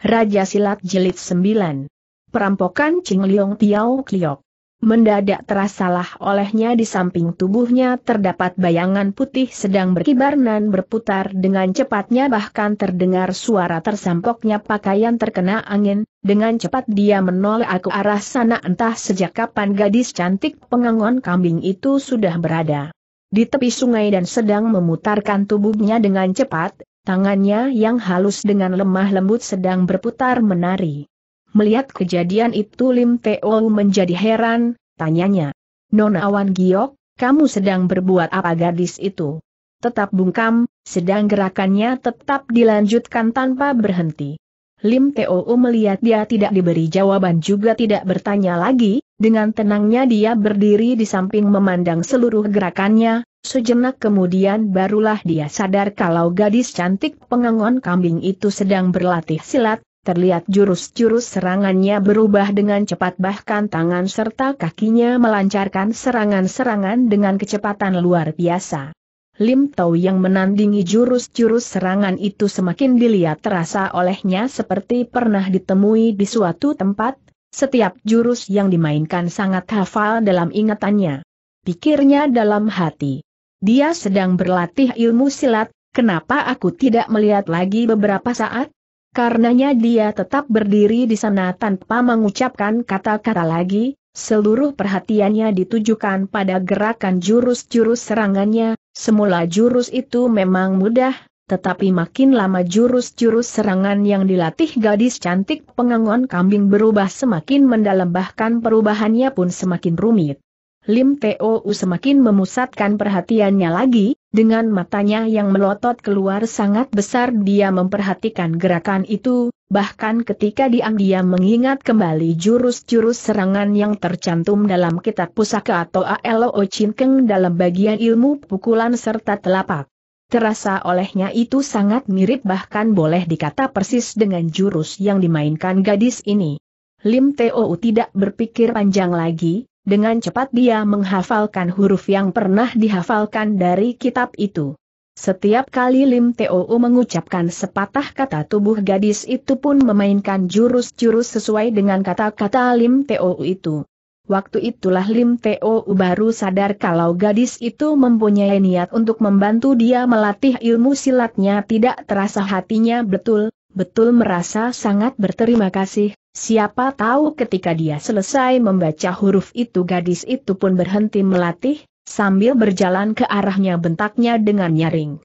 Raja Silat Jelit 9. Perampokan Ching Liong Tiao Kliok. Mendadak terasalah olehnya di samping tubuhnya terdapat bayangan putih sedang berkibar nan berputar dengan cepatnya bahkan terdengar suara tersampoknya pakaian terkena angin, dengan cepat dia menoleh ke arah sana entah sejak kapan gadis cantik pengangon kambing itu sudah berada di tepi sungai dan sedang memutarkan tubuhnya dengan cepat, Tangannya yang halus dengan lemah lembut sedang berputar menari. Melihat kejadian itu Lim Teo menjadi heran, tanyanya. Nona Awan Giok, kamu sedang berbuat apa gadis itu? Tetap bungkam, sedang gerakannya tetap dilanjutkan tanpa berhenti. Lim Teo melihat dia tidak diberi jawaban juga tidak bertanya lagi, dengan tenangnya dia berdiri di samping memandang seluruh gerakannya, sejenak kemudian barulah dia sadar kalau gadis cantik pengangon kambing itu sedang berlatih silat, terlihat jurus-jurus serangannya berubah dengan cepat bahkan tangan serta kakinya melancarkan serangan-serangan dengan kecepatan luar biasa. Lim Tau yang menandingi jurus-jurus serangan itu semakin dilihat terasa olehnya seperti pernah ditemui di suatu tempat, setiap jurus yang dimainkan sangat hafal dalam ingatannya. Pikirnya dalam hati. Dia sedang berlatih ilmu silat, kenapa aku tidak melihat lagi beberapa saat? Karenanya dia tetap berdiri di sana tanpa mengucapkan kata-kata lagi, Seluruh perhatiannya ditujukan pada gerakan jurus-jurus serangannya, Semula jurus itu memang mudah, tetapi makin lama jurus-jurus serangan yang dilatih gadis cantik pengangon kambing berubah semakin mendalam bahkan perubahannya pun semakin rumit. Lim Teo semakin memusatkan perhatiannya lagi, dengan matanya yang melotot keluar sangat besar dia memperhatikan gerakan itu, bahkan ketika diam dia mengingat kembali jurus-jurus serangan yang tercantum dalam kitab pusaka atau ALO Cinkeng dalam bagian ilmu pukulan serta telapak. Terasa olehnya itu sangat mirip bahkan boleh dikata persis dengan jurus yang dimainkan gadis ini. Lim Teo tidak berpikir panjang lagi, dengan cepat dia menghafalkan huruf yang pernah dihafalkan dari kitab itu. Setiap kali Lim Teo mengucapkan sepatah kata tubuh gadis itu pun memainkan jurus-jurus sesuai dengan kata-kata Lim Teo itu. Waktu itulah Lim Teo baru sadar kalau gadis itu mempunyai niat untuk membantu dia melatih ilmu silatnya tidak terasa hatinya betul, betul merasa sangat berterima kasih, Siapa tahu ketika dia selesai membaca huruf itu gadis itu pun berhenti melatih, sambil berjalan ke arahnya bentaknya dengan nyaring.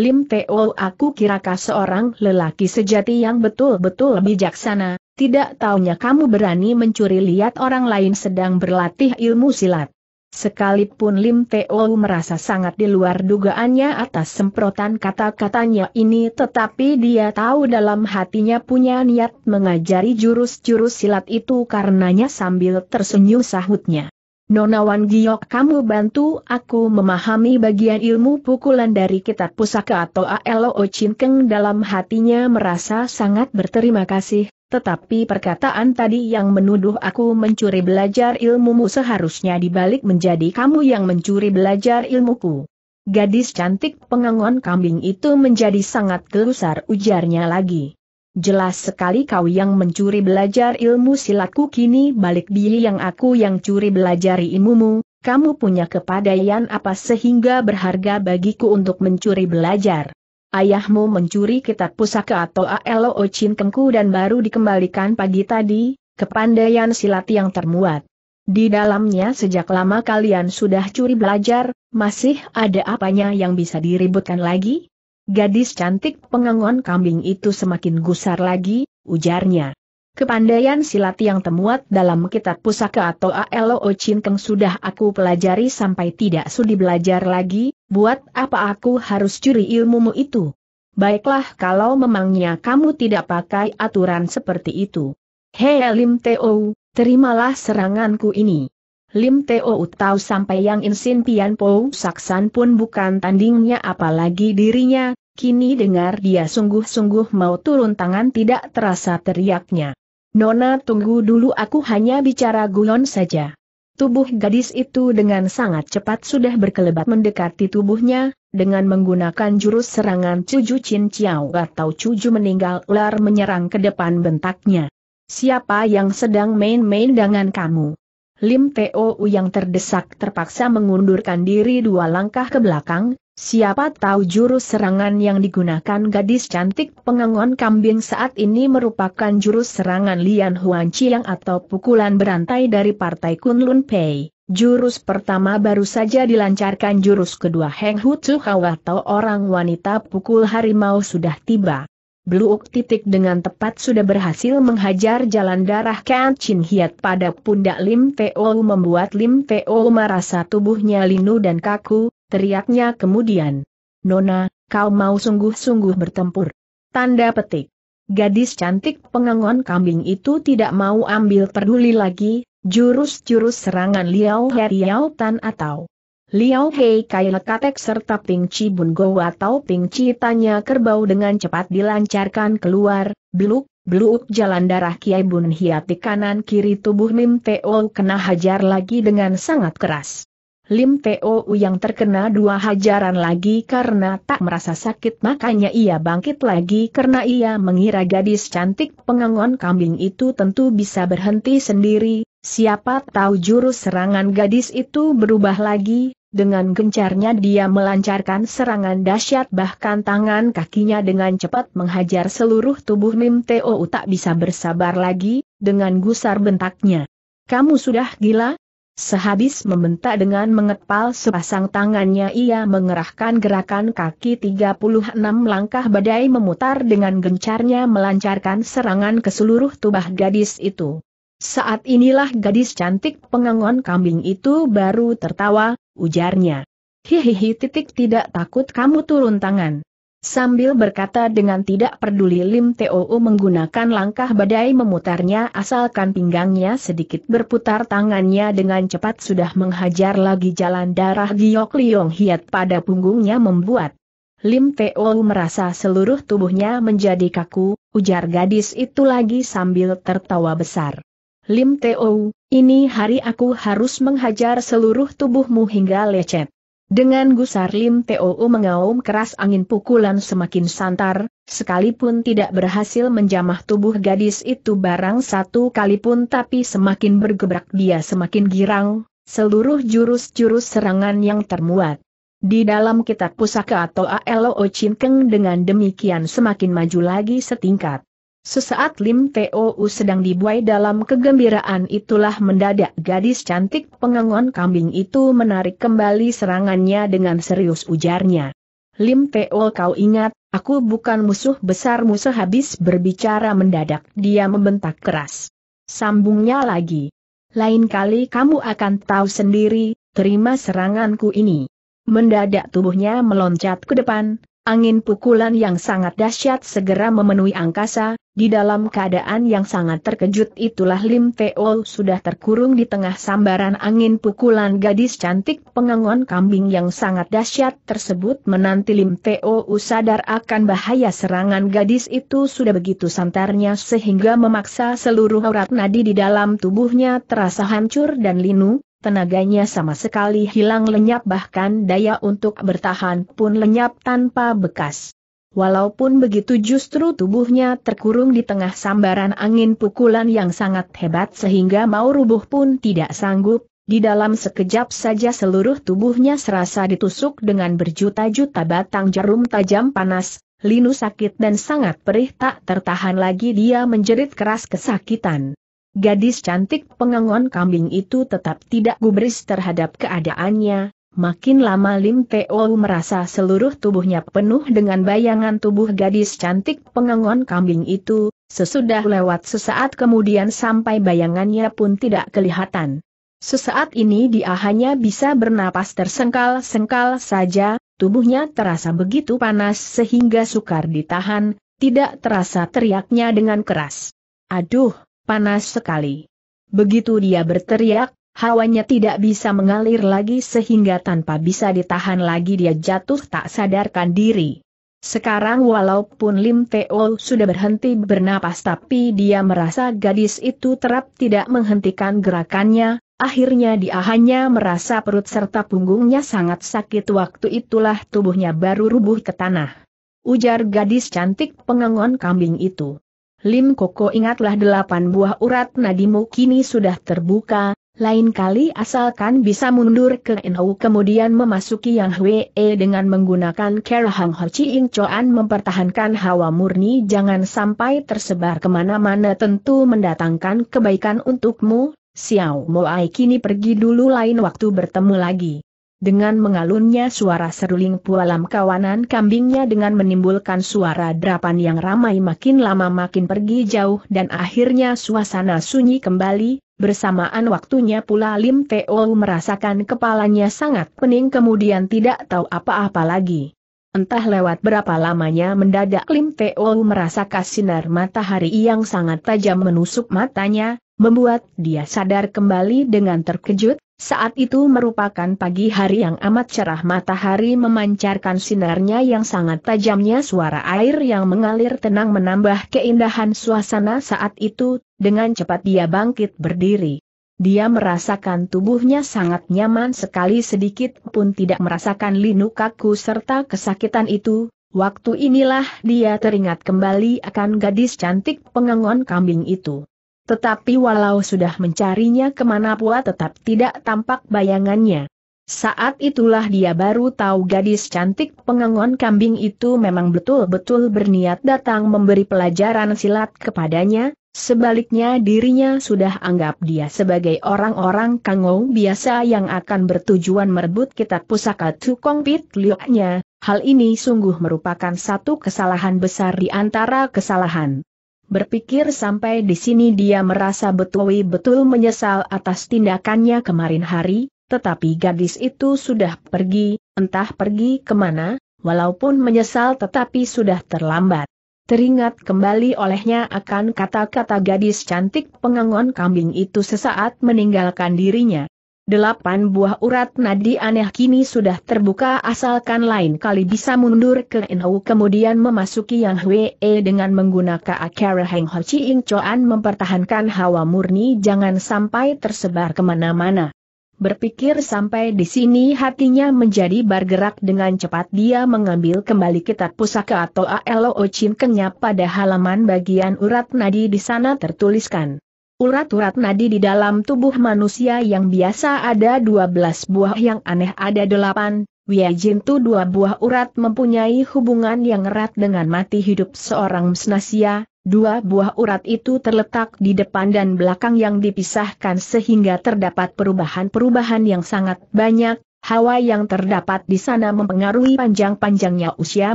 Lim Teo aku kirakah seorang lelaki sejati yang betul-betul bijaksana, tidak taunya kamu berani mencuri lihat orang lain sedang berlatih ilmu silat. Sekalipun Lim Teo merasa sangat di luar dugaannya atas semprotan kata-katanya ini tetapi dia tahu dalam hatinya punya niat mengajari jurus-jurus silat itu karenanya sambil tersenyum sahutnya. Nonawan Giok kamu bantu aku memahami bagian ilmu pukulan dari kitab pusaka atau ALO Chin Keng dalam hatinya merasa sangat berterima kasih, tetapi perkataan tadi yang menuduh aku mencuri belajar ilmumu seharusnya dibalik menjadi kamu yang mencuri belajar ilmuku. Gadis cantik pengangon kambing itu menjadi sangat gelusar ujarnya lagi. Jelas sekali kau yang mencuri belajar ilmu silatku kini balik diri yang aku yang curi belajari ilmumu, kamu punya kepadaian apa sehingga berharga bagiku untuk mencuri belajar ayahmu mencuri kitab pusaka atau ALO Chin Kengku dan baru dikembalikan pagi tadi, kepandaian silat yang termuat. Di dalamnya sejak lama kalian sudah curi belajar, masih ada apanya yang bisa diributkan lagi? Gadis cantik pengangon kambing itu semakin gusar lagi, ujarnya. Kepandaian silat yang temuat dalam kitab pusaka atau ALO Keng sudah aku pelajari sampai tidak sudi belajar lagi, buat apa aku harus curi ilmumu itu? Baiklah kalau memangnya kamu tidak pakai aturan seperti itu. Hei Lim Teo, terimalah seranganku ini. Lim Teo tahu sampai yang insin Pian Po Saksan pun bukan tandingnya apalagi dirinya, kini dengar dia sungguh-sungguh mau turun tangan tidak terasa teriaknya. Nona tunggu dulu aku hanya bicara guyon saja. Tubuh gadis itu dengan sangat cepat sudah berkelebat mendekati tubuhnya, dengan menggunakan jurus serangan cuju cin ciao atau cuju meninggal ular menyerang ke depan bentaknya. Siapa yang sedang main-main dengan kamu? Lim Teo yang terdesak terpaksa mengundurkan diri dua langkah ke belakang, siapa tahu jurus serangan yang digunakan gadis cantik pengangon kambing saat ini merupakan jurus serangan Lian Huan Chiang atau pukulan berantai dari Partai Kunlun Pei. Jurus pertama baru saja dilancarkan jurus kedua Heng Hu Chu Hawa atau orang wanita pukul harimau sudah tiba. Bluuk Titik dengan tepat sudah berhasil menghajar jalan darah Kan Chin Hiat pada pundak Lim Teo membuat Lim Teo merasa tubuhnya linu dan kaku, teriaknya kemudian. Nona, kau mau sungguh-sungguh bertempur. Tanda petik. Gadis cantik pengangon kambing itu tidak mau ambil peduli lagi, jurus-jurus serangan Liao Heriao Tan atau Liao Hei Kai Lekatek serta Ping Chi Bun Go atau Ping Chi tanya kerbau dengan cepat dilancarkan keluar, beluk, beluk jalan darah Kiai Bun Hiati kanan kiri tubuh Lim Teo kena hajar lagi dengan sangat keras. Lim Teo yang terkena dua hajaran lagi karena tak merasa sakit makanya ia bangkit lagi karena ia mengira gadis cantik pengangon kambing itu tentu bisa berhenti sendiri, siapa tahu jurus serangan gadis itu berubah lagi, dengan gencarnya dia melancarkan serangan dahsyat bahkan tangan kakinya dengan cepat menghajar seluruh tubuh Mim Teo tak bisa bersabar lagi, dengan gusar bentaknya. Kamu sudah gila? Sehabis membentak dengan mengepal sepasang tangannya ia mengerahkan gerakan kaki 36 langkah badai memutar dengan gencarnya melancarkan serangan ke seluruh tubuh gadis itu. Saat inilah gadis cantik pengangon kambing itu baru tertawa, ujarnya. Hihihi titik tidak takut kamu turun tangan. Sambil berkata dengan tidak peduli Lim Teo menggunakan langkah badai memutarnya asalkan pinggangnya sedikit berputar tangannya dengan cepat sudah menghajar lagi jalan darah Giok Liong Hiat pada punggungnya membuat Lim Teo merasa seluruh tubuhnya menjadi kaku, ujar gadis itu lagi sambil tertawa besar. Lim Teo, ini hari aku harus menghajar seluruh tubuhmu hingga lecet. Dengan gusar Lim Teo mengaum keras angin pukulan semakin santar, sekalipun tidak berhasil menjamah tubuh gadis itu barang satu kali pun tapi semakin bergebrak dia semakin girang, seluruh jurus-jurus serangan yang termuat. Di dalam kitab pusaka atau ALO Chin Keng dengan demikian semakin maju lagi setingkat. Sesaat Lim Teo sedang dibuai dalam kegembiraan itulah mendadak gadis cantik pengangon kambing itu menarik kembali serangannya dengan serius ujarnya. Lim Teo kau ingat, aku bukan musuh besar musuh habis berbicara mendadak dia membentak keras. Sambungnya lagi. Lain kali kamu akan tahu sendiri, terima seranganku ini. Mendadak tubuhnya meloncat ke depan, Angin pukulan yang sangat dahsyat segera memenuhi angkasa, di dalam keadaan yang sangat terkejut itulah Lim Teo sudah terkurung di tengah sambaran angin pukulan gadis cantik pengangon kambing yang sangat dahsyat tersebut menanti Lim Teo sadar akan bahaya serangan gadis itu sudah begitu santarnya sehingga memaksa seluruh aurat nadi di dalam tubuhnya terasa hancur dan linu, tenaganya sama sekali hilang lenyap bahkan daya untuk bertahan pun lenyap tanpa bekas. Walaupun begitu justru tubuhnya terkurung di tengah sambaran angin pukulan yang sangat hebat sehingga mau rubuh pun tidak sanggup, di dalam sekejap saja seluruh tubuhnya serasa ditusuk dengan berjuta-juta batang jarum tajam panas, linu sakit dan sangat perih tak tertahan lagi dia menjerit keras kesakitan. Gadis cantik pengangon kambing itu tetap tidak gubris terhadap keadaannya, makin lama Lim Teo merasa seluruh tubuhnya penuh dengan bayangan tubuh gadis cantik pengangon kambing itu, sesudah lewat sesaat kemudian sampai bayangannya pun tidak kelihatan. Sesaat ini dia hanya bisa bernapas tersengkal-sengkal saja, tubuhnya terasa begitu panas sehingga sukar ditahan, tidak terasa teriaknya dengan keras. Aduh, panas sekali. Begitu dia berteriak, hawanya tidak bisa mengalir lagi sehingga tanpa bisa ditahan lagi dia jatuh tak sadarkan diri. Sekarang walaupun Lim Teo sudah berhenti bernapas tapi dia merasa gadis itu terap tidak menghentikan gerakannya, akhirnya dia hanya merasa perut serta punggungnya sangat sakit waktu itulah tubuhnya baru rubuh ke tanah. Ujar gadis cantik pengangon kambing itu. Lim Koko ingatlah delapan buah urat nadimu kini sudah terbuka, lain kali asalkan bisa mundur ke Enau kemudian memasuki Yang Hwe dengan menggunakan Kerahang Ho Chi In Choan mempertahankan hawa murni jangan sampai tersebar kemana-mana tentu mendatangkan kebaikan untukmu, Xiao Moai kini pergi dulu lain waktu bertemu lagi. Dengan mengalunnya suara seruling pualam kawanan kambingnya dengan menimbulkan suara derapan yang ramai makin lama makin pergi jauh dan akhirnya suasana sunyi kembali, bersamaan waktunya pula Lim Teo merasakan kepalanya sangat pening kemudian tidak tahu apa-apa lagi. Entah lewat berapa lamanya mendadak Lim Teo merasa kasinar matahari yang sangat tajam menusuk matanya, membuat dia sadar kembali dengan terkejut, saat itu merupakan pagi hari yang amat cerah matahari memancarkan sinarnya yang sangat tajamnya suara air yang mengalir tenang menambah keindahan suasana saat itu, dengan cepat dia bangkit berdiri. Dia merasakan tubuhnya sangat nyaman sekali sedikit pun tidak merasakan linu kaku serta kesakitan itu, waktu inilah dia teringat kembali akan gadis cantik pengangon kambing itu. Tetapi walau sudah mencarinya kemana pula tetap tidak tampak bayangannya. Saat itulah dia baru tahu gadis cantik pengangon kambing itu memang betul-betul berniat datang memberi pelajaran silat kepadanya, sebaliknya dirinya sudah anggap dia sebagai orang-orang kangong biasa yang akan bertujuan merebut kitab pusaka Tukong Pit Lioknya, hal ini sungguh merupakan satu kesalahan besar di antara kesalahan. Berpikir sampai di sini dia merasa betul-betul menyesal atas tindakannya kemarin hari, tetapi gadis itu sudah pergi, entah pergi kemana, walaupun menyesal tetapi sudah terlambat. Teringat kembali olehnya akan kata-kata gadis cantik pengangon kambing itu sesaat meninggalkan dirinya. Delapan buah urat nadi aneh kini sudah terbuka asalkan lain kali bisa mundur ke Enhu kemudian memasuki Yang Hwee dengan menggunakan akar Heng Ho Chi Ing Choan mempertahankan hawa murni jangan sampai tersebar kemana-mana. Berpikir sampai di sini hatinya menjadi bergerak dengan cepat dia mengambil kembali kitab pusaka atau ALO Chin Kenya pada halaman bagian urat nadi di sana tertuliskan. Urat-urat nadi di dalam tubuh manusia yang biasa ada 12 buah yang aneh ada 8, Wiajintu dua buah urat mempunyai hubungan yang erat dengan mati hidup seorang Msnasia, dua buah urat itu terletak di depan dan belakang yang dipisahkan sehingga terdapat perubahan-perubahan yang sangat banyak, Hawa yang terdapat di sana mempengaruhi panjang-panjangnya usia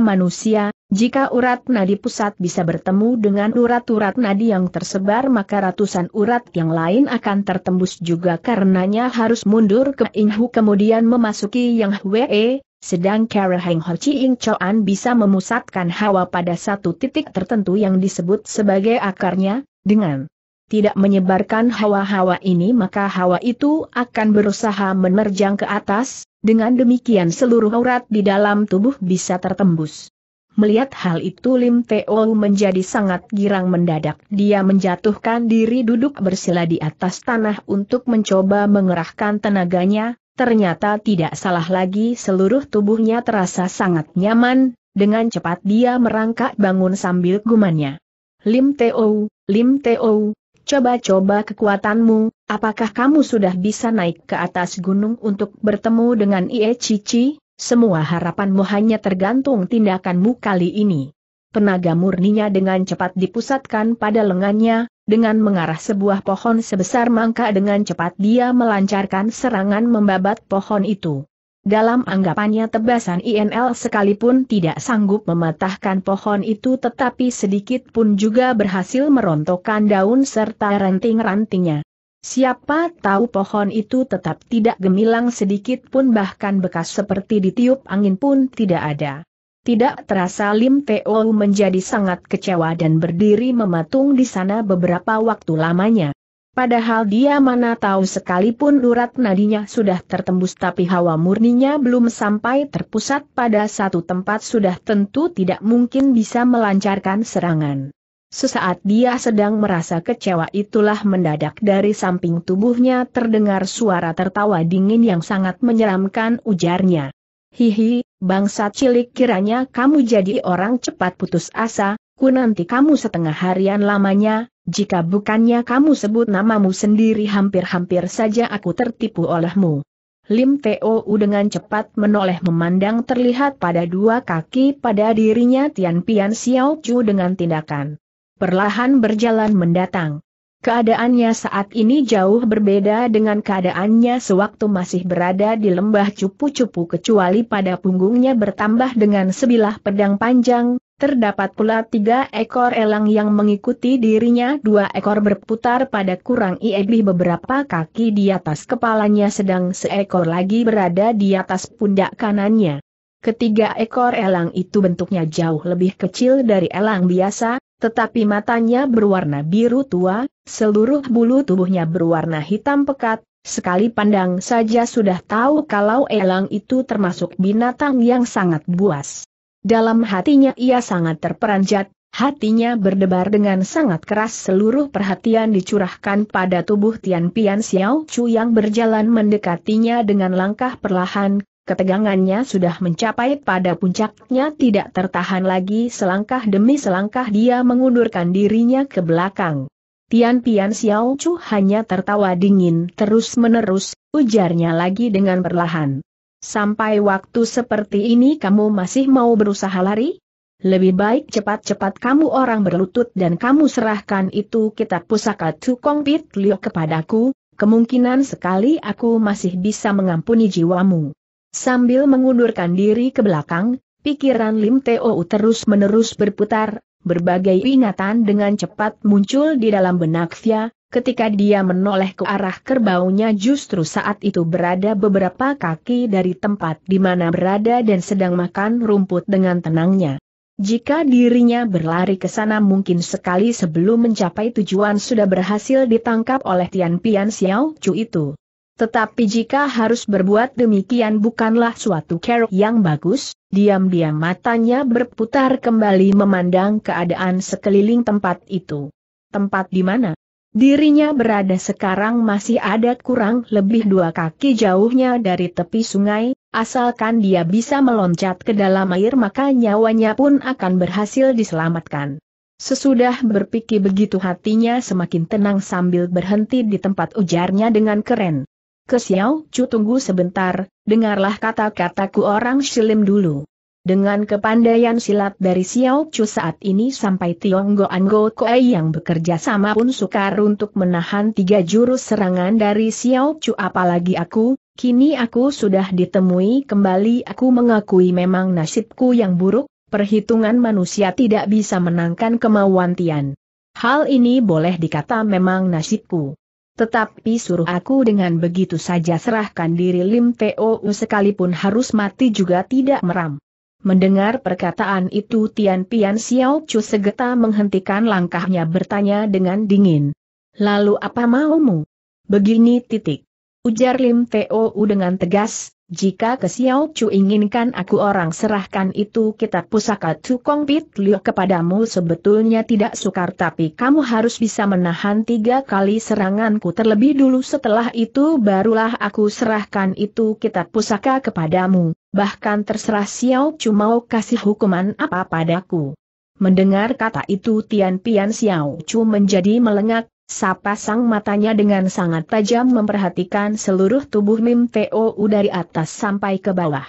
manusia, jika urat nadi pusat bisa bertemu dengan urat-urat nadi yang tersebar maka ratusan urat yang lain akan tertembus juga karenanya harus mundur ke Inghu kemudian memasuki Yang Hwee, sedang Kara Heng Ho Chi Ing Choan bisa memusatkan hawa pada satu titik tertentu yang disebut sebagai akarnya, dengan tidak menyebarkan hawa-hawa ini maka hawa itu akan berusaha menerjang ke atas, dengan demikian seluruh aurat di dalam tubuh bisa tertembus. Melihat hal itu Lim Teo menjadi sangat girang mendadak. Dia menjatuhkan diri duduk bersila di atas tanah untuk mencoba mengerahkan tenaganya, ternyata tidak salah lagi seluruh tubuhnya terasa sangat nyaman, dengan cepat dia merangkak bangun sambil gumannya. Lim Teo, Lim Teo, Coba-coba kekuatanmu, apakah kamu sudah bisa naik ke atas gunung untuk bertemu dengan Ie Cici? Semua harapanmu hanya tergantung tindakanmu kali ini. Tenaga murninya dengan cepat dipusatkan pada lengannya, dengan mengarah sebuah pohon sebesar mangka dengan cepat dia melancarkan serangan membabat pohon itu. Dalam anggapannya tebasan INL sekalipun tidak sanggup mematahkan pohon itu tetapi sedikit pun juga berhasil merontokkan daun serta ranting-rantingnya. Siapa tahu pohon itu tetap tidak gemilang sedikit pun bahkan bekas seperti ditiup angin pun tidak ada. Tidak terasa Lim Teo menjadi sangat kecewa dan berdiri mematung di sana beberapa waktu lamanya. Padahal dia mana tahu sekalipun urat nadinya sudah tertembus tapi hawa murninya belum sampai terpusat pada satu tempat sudah tentu tidak mungkin bisa melancarkan serangan. Sesaat dia sedang merasa kecewa itulah mendadak dari samping tubuhnya terdengar suara tertawa dingin yang sangat menyeramkan ujarnya. Hihi, bangsa cilik kiranya kamu jadi orang cepat putus asa, ku nanti kamu setengah harian lamanya, jika bukannya kamu sebut namamu sendiri hampir-hampir saja aku tertipu olehmu. Lim Teo U dengan cepat menoleh memandang terlihat pada dua kaki pada dirinya Tian Pian Xiao Chu dengan tindakan. Perlahan berjalan mendatang. Keadaannya saat ini jauh berbeda dengan keadaannya sewaktu masih berada di lembah cupu-cupu kecuali pada punggungnya bertambah dengan sebilah pedang panjang, Terdapat pula tiga ekor elang yang mengikuti dirinya dua ekor berputar pada kurang lebih beberapa kaki di atas kepalanya sedang seekor lagi berada di atas pundak kanannya. Ketiga ekor elang itu bentuknya jauh lebih kecil dari elang biasa, tetapi matanya berwarna biru tua, seluruh bulu tubuhnya berwarna hitam pekat, sekali pandang saja sudah tahu kalau elang itu termasuk binatang yang sangat buas. Dalam hatinya ia sangat terperanjat, hatinya berdebar dengan sangat keras seluruh perhatian dicurahkan pada tubuh Tian Pian Xiao Chu yang berjalan mendekatinya dengan langkah perlahan, ketegangannya sudah mencapai pada puncaknya tidak tertahan lagi selangkah demi selangkah dia mengundurkan dirinya ke belakang. Tian Pian Xiao Chu hanya tertawa dingin terus-menerus, ujarnya lagi dengan perlahan. Sampai waktu seperti ini kamu masih mau berusaha lari? Lebih baik cepat-cepat kamu orang berlutut dan kamu serahkan itu kitab pusaka Tukong Pit Liu kepadaku, kemungkinan sekali aku masih bisa mengampuni jiwamu. Sambil mengundurkan diri ke belakang, pikiran Lim Teo terus-menerus berputar, berbagai ingatan dengan cepat muncul di dalam benaknya. Ketika dia menoleh ke arah kerbaunya justru saat itu berada beberapa kaki dari tempat di mana berada dan sedang makan rumput dengan tenangnya. Jika dirinya berlari ke sana mungkin sekali sebelum mencapai tujuan sudah berhasil ditangkap oleh Tian Pian Xiao Chu itu. Tetapi jika harus berbuat demikian bukanlah suatu cara yang bagus, diam-diam matanya berputar kembali memandang keadaan sekeliling tempat itu. Tempat di mana? Dirinya berada sekarang masih ada kurang lebih dua kaki jauhnya dari tepi sungai, asalkan dia bisa meloncat ke dalam air maka nyawanya pun akan berhasil diselamatkan. Sesudah berpikir begitu hatinya semakin tenang sambil berhenti di tempat ujarnya dengan keren. Kesiau, cu tunggu sebentar, dengarlah kata-kataku orang silim dulu. Dengan kepandaian silat dari Xiao Chu saat ini sampai Tionggo Anggo Koei yang bekerja sama pun sukar untuk menahan tiga jurus serangan dari Xiao Chu apalagi aku, kini aku sudah ditemui kembali aku mengakui memang nasibku yang buruk, perhitungan manusia tidak bisa menangkan kemauan Tian. Hal ini boleh dikata memang nasibku. Tetapi suruh aku dengan begitu saja serahkan diri Lim Teo sekalipun harus mati juga tidak meram. Mendengar perkataan itu Tian Pian Xiao Chu segera menghentikan langkahnya bertanya dengan dingin. Lalu apa maumu? Begini titik. Ujar Lim Teo dengan tegas, jika ke Xiao Chu inginkan aku orang serahkan itu kitab pusaka Tukong Pit Liu kepadamu sebetulnya tidak sukar tapi kamu harus bisa menahan tiga kali seranganku terlebih dulu setelah itu barulah aku serahkan itu kitab pusaka kepadamu bahkan terserah Xiao Chu mau kasih hukuman apa padaku. Mendengar kata itu Tian Pian Xiao Chu menjadi melengak, sapa sang matanya dengan sangat tajam memperhatikan seluruh tubuh Mim Teo dari atas sampai ke bawah.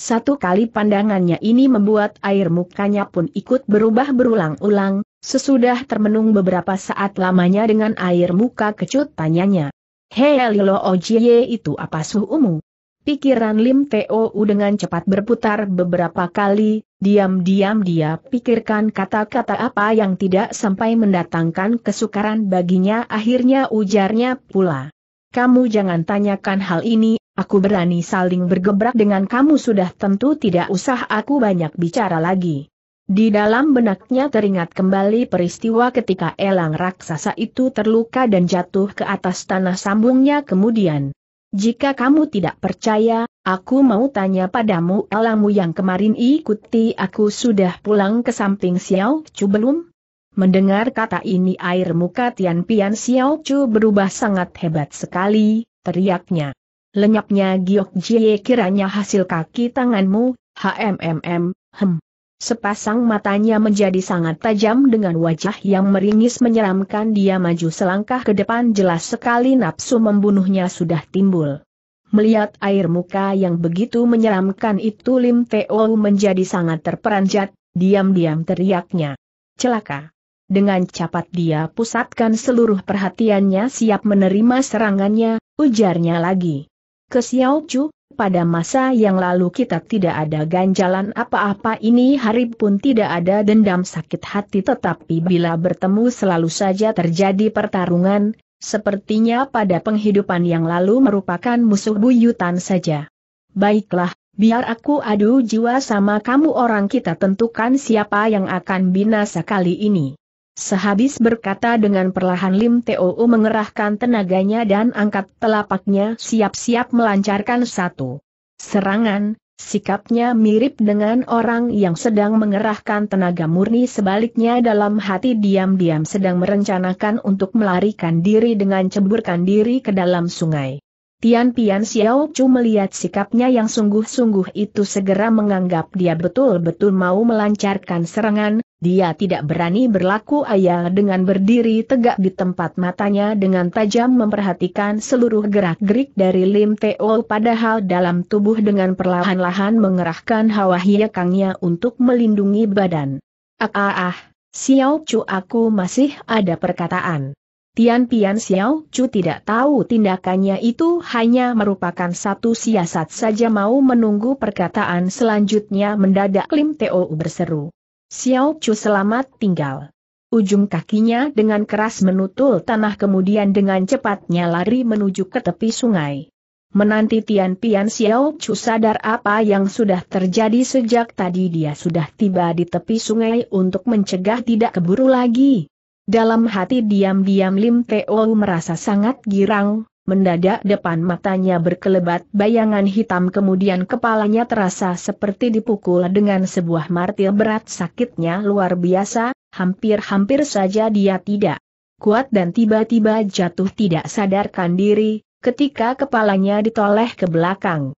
Satu kali pandangannya ini membuat air mukanya pun ikut berubah berulang-ulang, sesudah termenung beberapa saat lamanya dengan air muka kecut tanyanya. Hei Lilo Ojie itu apa suhu suhumu? Pikiran Lim Teo dengan cepat berputar beberapa kali, diam-diam dia pikirkan kata-kata apa yang tidak sampai mendatangkan kesukaran baginya akhirnya ujarnya pula. Kamu jangan tanyakan hal ini, aku berani saling bergebrak dengan kamu sudah tentu tidak usah aku banyak bicara lagi. Di dalam benaknya teringat kembali peristiwa ketika elang raksasa itu terluka dan jatuh ke atas tanah sambungnya kemudian. Jika kamu tidak percaya, aku mau tanya padamu alamu yang kemarin ikuti aku sudah pulang ke samping Xiao Chu belum? Mendengar kata ini air muka Tian Pian Xiao Chu berubah sangat hebat sekali, teriaknya. Lenyapnya Giok Jie kiranya hasil kaki tanganmu, HMMM, hem. Sepasang matanya menjadi sangat tajam dengan wajah yang meringis menyeramkan dia maju selangkah ke depan jelas sekali nafsu membunuhnya sudah timbul. Melihat air muka yang begitu menyeramkan itu Lim Teo menjadi sangat terperanjat, diam-diam teriaknya. Celaka. Dengan cepat dia pusatkan seluruh perhatiannya siap menerima serangannya, ujarnya lagi. Ke Xiao Chu, pada masa yang lalu kita tidak ada ganjalan apa-apa ini hari pun tidak ada dendam sakit hati tetapi bila bertemu selalu saja terjadi pertarungan, sepertinya pada penghidupan yang lalu merupakan musuh buyutan saja. Baiklah, biar aku adu jiwa sama kamu orang kita tentukan siapa yang akan binasa kali ini. Sehabis berkata dengan perlahan Lim T.O.U mengerahkan tenaganya dan angkat telapaknya siap-siap melancarkan satu serangan, sikapnya mirip dengan orang yang sedang mengerahkan tenaga murni sebaliknya dalam hati diam-diam sedang merencanakan untuk melarikan diri dengan ceburkan diri ke dalam sungai. Tian Pian Xiao Chu melihat sikapnya yang sungguh-sungguh itu segera menganggap dia betul-betul mau melancarkan serangan, dia tidak berani berlaku ayah dengan berdiri tegak di tempat matanya dengan tajam memperhatikan seluruh gerak-gerik dari Lim Teo oh, padahal dalam tubuh dengan perlahan-lahan mengerahkan hawa hiakangnya untuk melindungi badan. Ah ah ah, Xiao Chu aku masih ada perkataan. Tian Pian Xiao Chu tidak tahu tindakannya itu hanya merupakan satu siasat saja mau menunggu perkataan selanjutnya mendadak Lim Teo berseru. Xiao Chu selamat tinggal. Ujung kakinya dengan keras menutul tanah kemudian dengan cepatnya lari menuju ke tepi sungai. Menanti Tian Pian Xiao Chu sadar apa yang sudah terjadi sejak tadi dia sudah tiba di tepi sungai untuk mencegah tidak keburu lagi. Dalam hati diam-diam Lim Teo merasa sangat girang, mendadak depan matanya berkelebat bayangan hitam kemudian kepalanya terasa seperti dipukul dengan sebuah martil berat sakitnya luar biasa, hampir-hampir saja dia tidak kuat dan tiba-tiba jatuh tidak sadarkan diri, ketika kepalanya ditoleh ke belakang.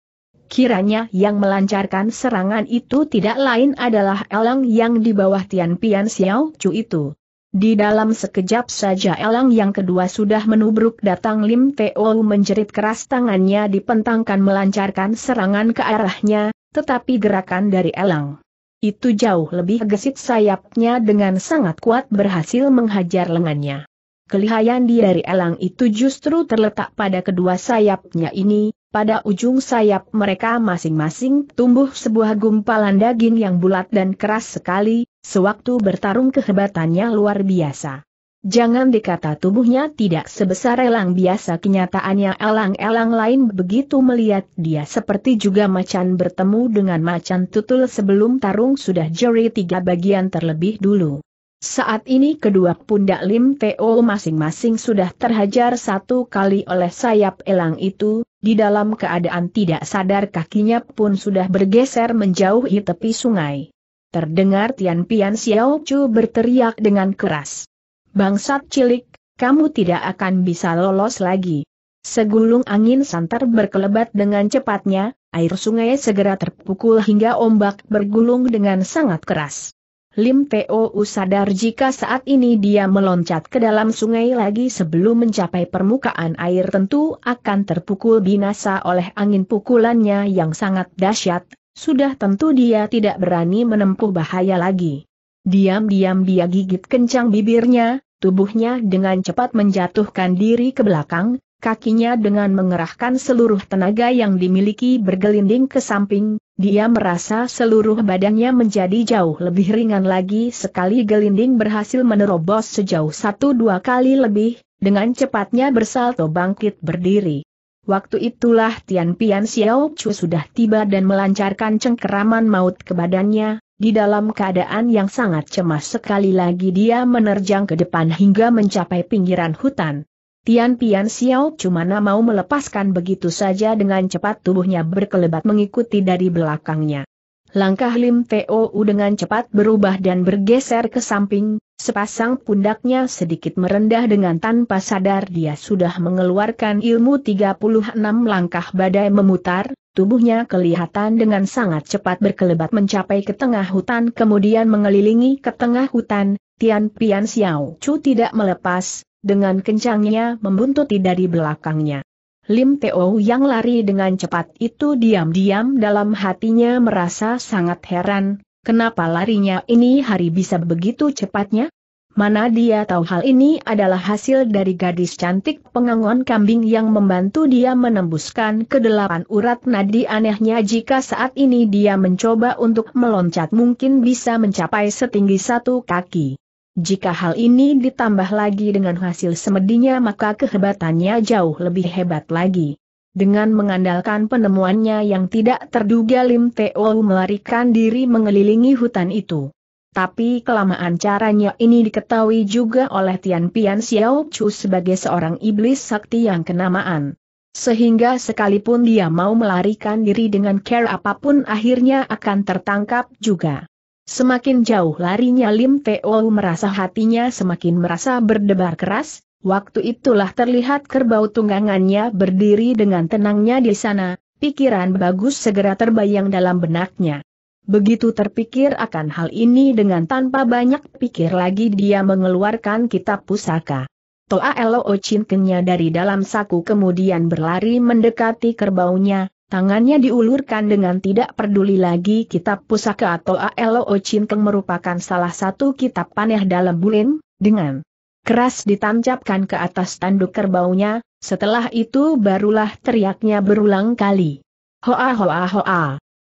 Kiranya yang melancarkan serangan itu tidak lain adalah elang yang di bawah Tian Pian Xiao Chu itu. Di dalam sekejap saja elang yang kedua sudah menubruk datang Lim Teo menjerit keras tangannya dipentangkan melancarkan serangan ke arahnya, tetapi gerakan dari elang. Itu jauh lebih gesit sayapnya dengan sangat kuat berhasil menghajar lengannya. Kelihayan di dari elang itu justru terletak pada kedua sayapnya ini, pada ujung sayap mereka masing-masing tumbuh sebuah gumpalan daging yang bulat dan keras sekali, Sewaktu bertarung kehebatannya luar biasa. Jangan dikata tubuhnya tidak sebesar elang biasa kenyataannya elang-elang lain begitu melihat dia seperti juga macan bertemu dengan macan tutul sebelum tarung sudah jari tiga bagian terlebih dulu. Saat ini kedua pundak Lim Teo masing-masing sudah terhajar satu kali oleh sayap elang itu, di dalam keadaan tidak sadar kakinya pun sudah bergeser menjauhi tepi sungai. Terdengar Tian Pian Xiao Chu berteriak dengan keras. Bangsat cilik, kamu tidak akan bisa lolos lagi. Segulung angin santar berkelebat dengan cepatnya, air sungai segera terpukul hingga ombak bergulung dengan sangat keras. Lim Teo sadar jika saat ini dia meloncat ke dalam sungai lagi sebelum mencapai permukaan air tentu akan terpukul binasa oleh angin pukulannya yang sangat dahsyat, sudah tentu dia tidak berani menempuh bahaya lagi. Diam-diam dia gigit kencang bibirnya, tubuhnya dengan cepat menjatuhkan diri ke belakang, kakinya dengan mengerahkan seluruh tenaga yang dimiliki bergelinding ke samping, dia merasa seluruh badannya menjadi jauh lebih ringan lagi sekali gelinding berhasil menerobos sejauh satu dua kali lebih, dengan cepatnya bersalto bangkit berdiri. Waktu itulah Tian Pian Xiao Chu sudah tiba dan melancarkan cengkeraman maut ke badannya, di dalam keadaan yang sangat cemas sekali lagi dia menerjang ke depan hingga mencapai pinggiran hutan. Tian Pian Xiao Chu mana mau melepaskan begitu saja dengan cepat tubuhnya berkelebat mengikuti dari belakangnya. Langkah Lim Teo dengan cepat berubah dan bergeser ke samping, sepasang pundaknya sedikit merendah dengan tanpa sadar dia sudah mengeluarkan ilmu 36 langkah badai memutar, tubuhnya kelihatan dengan sangat cepat berkelebat mencapai ke tengah hutan kemudian mengelilingi ke tengah hutan, Tian Pian Xiao Chu tidak melepas, dengan kencangnya membuntuti dari belakangnya. Lim Teo yang lari dengan cepat itu diam-diam dalam hatinya merasa sangat heran, kenapa larinya ini hari bisa begitu cepatnya? Mana dia tahu hal ini adalah hasil dari gadis cantik pengangon kambing yang membantu dia menembuskan kedelapan urat nadi anehnya jika saat ini dia mencoba untuk meloncat mungkin bisa mencapai setinggi satu kaki. Jika hal ini ditambah lagi dengan hasil semedinya maka kehebatannya jauh lebih hebat lagi. Dengan mengandalkan penemuannya yang tidak terduga Lim Teo melarikan diri mengelilingi hutan itu. Tapi kelamaan caranya ini diketahui juga oleh Tian Pian Xiao Chu sebagai seorang iblis sakti yang kenamaan. Sehingga sekalipun dia mau melarikan diri dengan care apapun akhirnya akan tertangkap juga. Semakin jauh larinya Lim Teo merasa hatinya semakin merasa berdebar keras, waktu itulah terlihat kerbau tunggangannya berdiri dengan tenangnya di sana, pikiran bagus segera terbayang dalam benaknya. Begitu terpikir akan hal ini dengan tanpa banyak pikir lagi dia mengeluarkan kitab pusaka. Toa Elo Ocin dari dalam saku kemudian berlari mendekati kerbaunya, Tangannya diulurkan dengan tidak peduli lagi kitab pusaka atau ALO Cinkeng merupakan salah satu kitab paneh dalam bulin, dengan keras ditancapkan ke atas tanduk kerbaunya, setelah itu barulah teriaknya berulang kali. Hoa hoa hoa.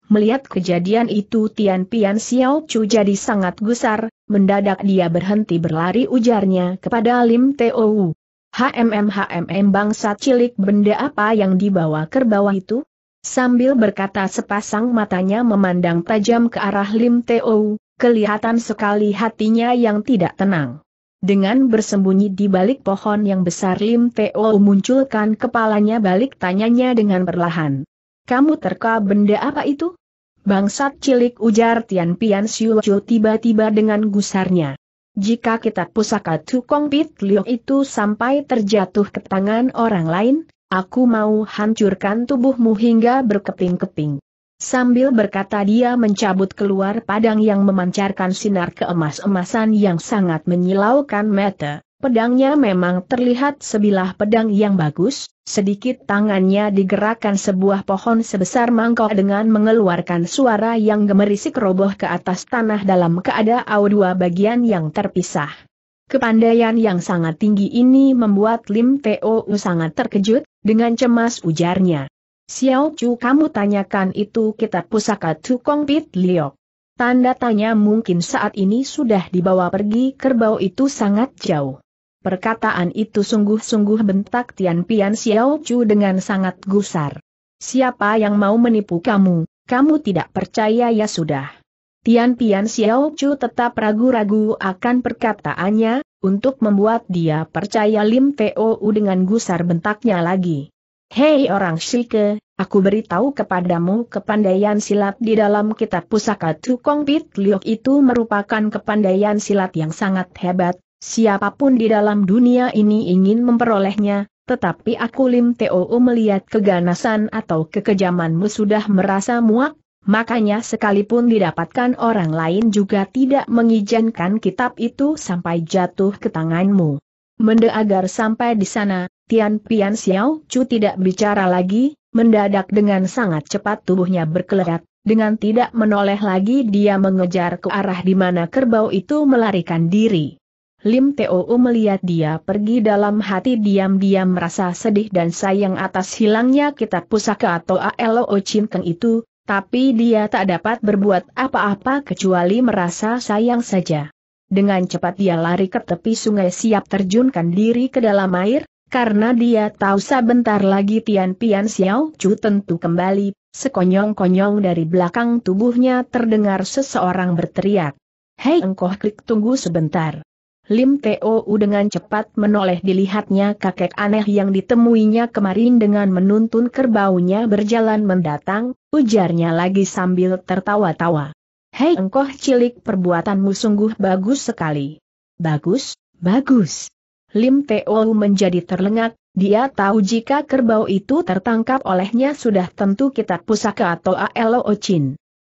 Melihat kejadian itu Tian Pian Xiao Chu jadi sangat gusar, mendadak dia berhenti berlari ujarnya kepada Lim Teo. HMM HMM bangsa cilik benda apa yang dibawa kerbau itu? Sambil berkata sepasang matanya memandang tajam ke arah Lim Teo, kelihatan sekali hatinya yang tidak tenang. Dengan bersembunyi di balik pohon yang besar Lim Teo munculkan kepalanya balik tanyanya dengan perlahan. Kamu terka benda apa itu? Bangsat cilik ujar Tian Pian Siu tiba-tiba dengan gusarnya. Jika kita pusaka Tukong Pit Liu itu sampai terjatuh ke tangan orang lain, Aku mau hancurkan tubuhmu hingga berkeping-keping. Sambil berkata dia mencabut keluar padang yang memancarkan sinar keemas-emasan yang sangat menyilaukan mata. Pedangnya memang terlihat sebilah pedang yang bagus, sedikit tangannya digerakkan sebuah pohon sebesar mangkok dengan mengeluarkan suara yang gemerisik roboh ke atas tanah dalam keadaan dua bagian yang terpisah. Kepandaian yang sangat tinggi ini membuat Lim Teo sangat terkejut, dengan cemas ujarnya. Xiao Chu kamu tanyakan itu kita pusaka Tukong Pit Liok. Tanda tanya mungkin saat ini sudah dibawa pergi kerbau itu sangat jauh. Perkataan itu sungguh-sungguh bentak Tian Pian Xiao Chu dengan sangat gusar. Siapa yang mau menipu kamu, kamu tidak percaya ya sudah. Tian Pian Xiao Chu tetap ragu-ragu akan perkataannya, untuk membuat dia percaya Lim Teo dengan gusar bentaknya lagi. Hei orang Shike, aku beritahu kepadamu kepandaian silat di dalam kitab pusaka Tukong Pit Liok itu merupakan kepandaian silat yang sangat hebat, siapapun di dalam dunia ini ingin memperolehnya, tetapi aku Lim Teo melihat keganasan atau kekejamanmu sudah merasa muak, Makanya sekalipun didapatkan orang lain juga tidak mengizinkan kitab itu sampai jatuh ke tanganmu. Mende agar sampai di sana, Tian Pian Xiao Chu tidak bicara lagi, mendadak dengan sangat cepat tubuhnya berkelerat, dengan tidak menoleh lagi dia mengejar ke arah di mana kerbau itu melarikan diri. Lim Teo melihat dia pergi dalam hati diam-diam merasa sedih dan sayang atas hilangnya kitab pusaka atau ALO Chin Keng itu, tapi dia tak dapat berbuat apa-apa kecuali merasa sayang saja. Dengan cepat dia lari ke tepi sungai siap terjunkan diri ke dalam air, karena dia tahu sebentar lagi Tian Pian Xiao Chu tentu kembali, sekonyong-konyong dari belakang tubuhnya terdengar seseorang berteriak. Hei engkau klik tunggu sebentar. Lim Teo dengan cepat menoleh dilihatnya kakek aneh yang ditemuinya kemarin dengan menuntun kerbaunya berjalan mendatang, ujarnya lagi sambil tertawa-tawa. Hei engkoh cilik perbuatanmu sungguh bagus sekali. Bagus, bagus. Lim Teo menjadi terlengak, dia tahu jika kerbau itu tertangkap olehnya sudah tentu kita pusaka atau ALO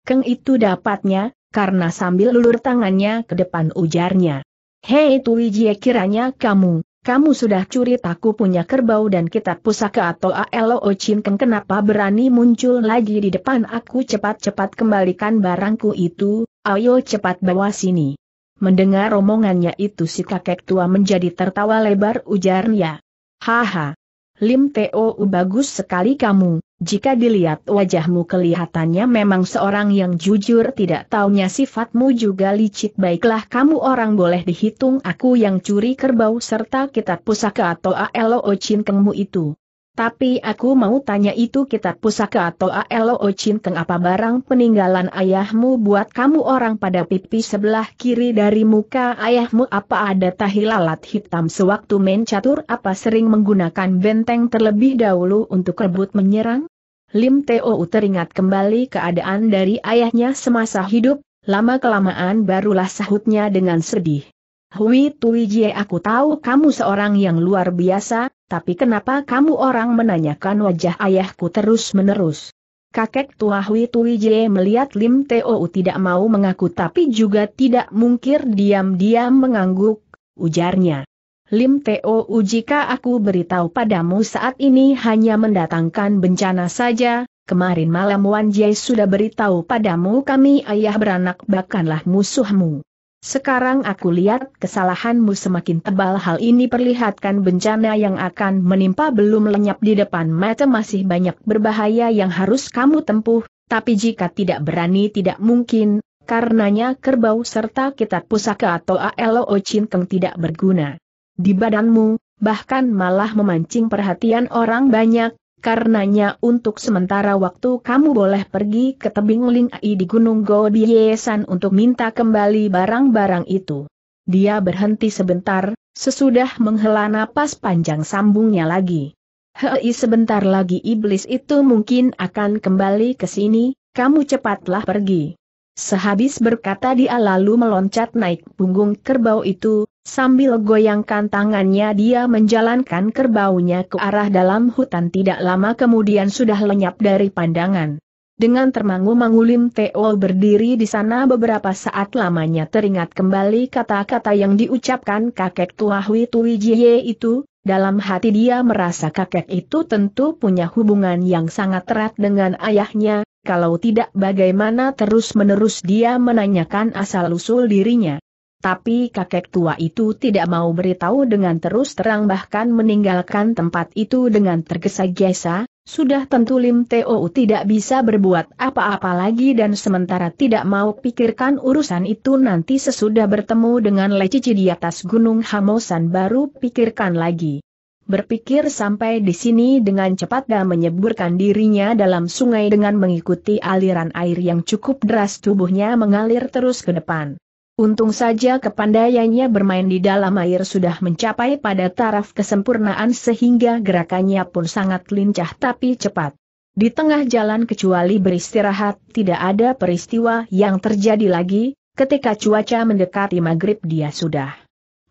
Keng itu dapatnya, karena sambil lulur tangannya ke depan ujarnya. Hei Tuijie kiranya kamu, kamu sudah curi taku punya kerbau dan kitab pusaka atau ALO Cinkeng kenapa berani muncul lagi di depan aku cepat-cepat kembalikan barangku itu, ayo cepat bawa sini. Mendengar omongannya itu si kakek tua menjadi tertawa lebar ujarnya. Haha. Lim Teo bagus sekali kamu, jika dilihat wajahmu kelihatannya memang seorang yang jujur tidak taunya sifatmu juga licik baiklah kamu orang boleh dihitung aku yang curi kerbau serta kitab pusaka atau alo KENGMU itu. Tapi aku mau tanya itu kitab pusaka atau alo KENG apa barang peninggalan ayahmu buat kamu orang pada pipi sebelah kiri dari muka ayahmu apa ada tahilalat hitam sewaktu mencatur apa sering menggunakan benteng terlebih dahulu untuk rebut menyerang? Lim Teo U teringat kembali keadaan dari ayahnya semasa hidup, lama-kelamaan barulah sahutnya dengan sedih. Hui Tui Jie aku tahu kamu seorang yang luar biasa, tapi kenapa kamu orang menanyakan wajah ayahku terus-menerus? Kakek tua Hui Tui Jie melihat Lim Teo U tidak mau mengaku tapi juga tidak mungkir diam-diam mengangguk, ujarnya. Lim Teo jika aku beritahu padamu saat ini hanya mendatangkan bencana saja, kemarin malam Wan Jai sudah beritahu padamu kami ayah beranak bahkanlah musuhmu. Sekarang aku lihat kesalahanmu semakin tebal hal ini perlihatkan bencana yang akan menimpa belum lenyap di depan mata masih banyak berbahaya yang harus kamu tempuh, tapi jika tidak berani tidak mungkin, karenanya kerbau serta kitab pusaka atau ALO Chin Keng tidak berguna di badanmu, bahkan malah memancing perhatian orang banyak, karenanya untuk sementara waktu kamu boleh pergi ke tebing Ling Ai di Gunung Godiesan untuk minta kembali barang-barang itu. Dia berhenti sebentar, sesudah menghela napas panjang sambungnya lagi. Hei sebentar lagi iblis itu mungkin akan kembali ke sini, kamu cepatlah pergi. Sehabis berkata dia lalu meloncat naik punggung kerbau itu, Sambil goyangkan tangannya dia menjalankan kerbaunya ke arah dalam hutan tidak lama kemudian sudah lenyap dari pandangan. Dengan termangu-mangu Lim Teo berdiri di sana beberapa saat lamanya teringat kembali kata-kata yang diucapkan kakek tua Hui Tui Jie itu, dalam hati dia merasa kakek itu tentu punya hubungan yang sangat erat dengan ayahnya, kalau tidak bagaimana terus-menerus dia menanyakan asal-usul dirinya tapi kakek tua itu tidak mau beritahu dengan terus terang bahkan meninggalkan tempat itu dengan tergesa-gesa, sudah tentu Lim Teo tidak bisa berbuat apa-apa lagi dan sementara tidak mau pikirkan urusan itu nanti sesudah bertemu dengan Lecici di atas Gunung Hamosan baru pikirkan lagi. Berpikir sampai di sini dengan cepat dan menyeburkan dirinya dalam sungai dengan mengikuti aliran air yang cukup deras tubuhnya mengalir terus ke depan. Untung saja kepandaiannya bermain di dalam air sudah mencapai pada taraf kesempurnaan sehingga gerakannya pun sangat lincah tapi cepat. Di tengah jalan kecuali beristirahat, tidak ada peristiwa yang terjadi lagi, ketika cuaca mendekati maghrib dia sudah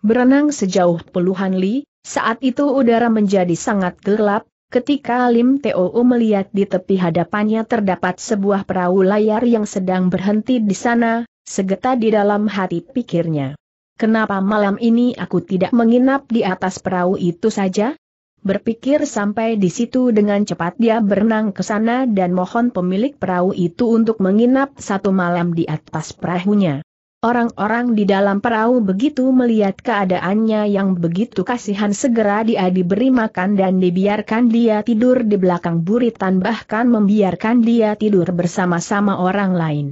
berenang sejauh puluhan li, saat itu udara menjadi sangat gelap, ketika Lim Teo melihat di tepi hadapannya terdapat sebuah perahu layar yang sedang berhenti di sana, segeta di dalam hati pikirnya. Kenapa malam ini aku tidak menginap di atas perahu itu saja? Berpikir sampai di situ dengan cepat dia berenang ke sana dan mohon pemilik perahu itu untuk menginap satu malam di atas perahunya. Orang-orang di dalam perahu begitu melihat keadaannya yang begitu kasihan segera dia diberi makan dan dibiarkan dia tidur di belakang buritan bahkan membiarkan dia tidur bersama-sama orang lain.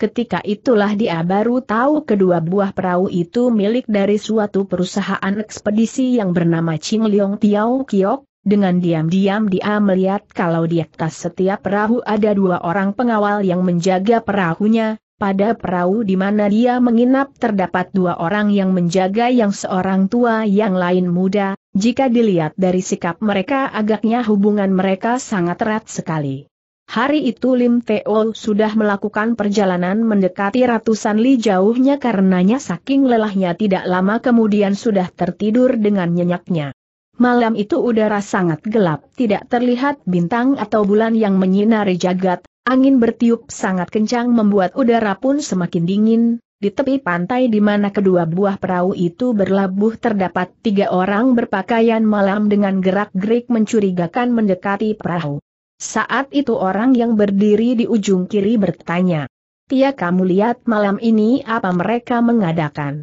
Ketika itulah dia baru tahu kedua buah perahu itu milik dari suatu perusahaan ekspedisi yang bernama Ching Leong Tiao Kiok, dengan diam-diam dia melihat kalau di atas setiap perahu ada dua orang pengawal yang menjaga perahunya, pada perahu di mana dia menginap terdapat dua orang yang menjaga yang seorang tua yang lain muda, jika dilihat dari sikap mereka agaknya hubungan mereka sangat erat sekali. Hari itu Lim Teo sudah melakukan perjalanan mendekati ratusan li jauhnya karenanya saking lelahnya tidak lama kemudian sudah tertidur dengan nyenyaknya. Malam itu udara sangat gelap, tidak terlihat bintang atau bulan yang menyinari jagat, angin bertiup sangat kencang membuat udara pun semakin dingin. Di tepi pantai di mana kedua buah perahu itu berlabuh terdapat tiga orang berpakaian malam dengan gerak-gerik mencurigakan mendekati perahu. Saat itu orang yang berdiri di ujung kiri bertanya. Tia kamu lihat malam ini apa mereka mengadakan?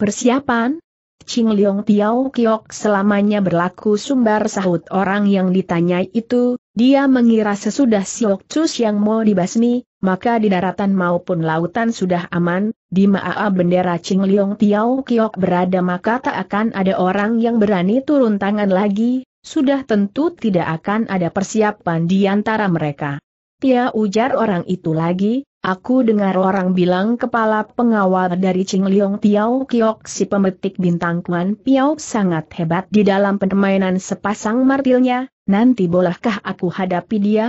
Persiapan? Ching Leong Tiao Kiok selamanya berlaku sumbar sahut orang yang ditanya itu, dia mengira sesudah Siok Cus yang mau dibasmi, maka di daratan maupun lautan sudah aman, di maa bendera Ching Leong Tiao Kiok berada maka tak akan ada orang yang berani turun tangan lagi, sudah tentu tidak akan ada persiapan di antara mereka. Tia ya, ujar orang itu lagi, aku dengar orang bilang kepala pengawal dari Qingliong Tiao Kiok si pemetik bintang Kuan Piao sangat hebat di dalam permainan sepasang martilnya, nanti bolehkah aku hadapi dia?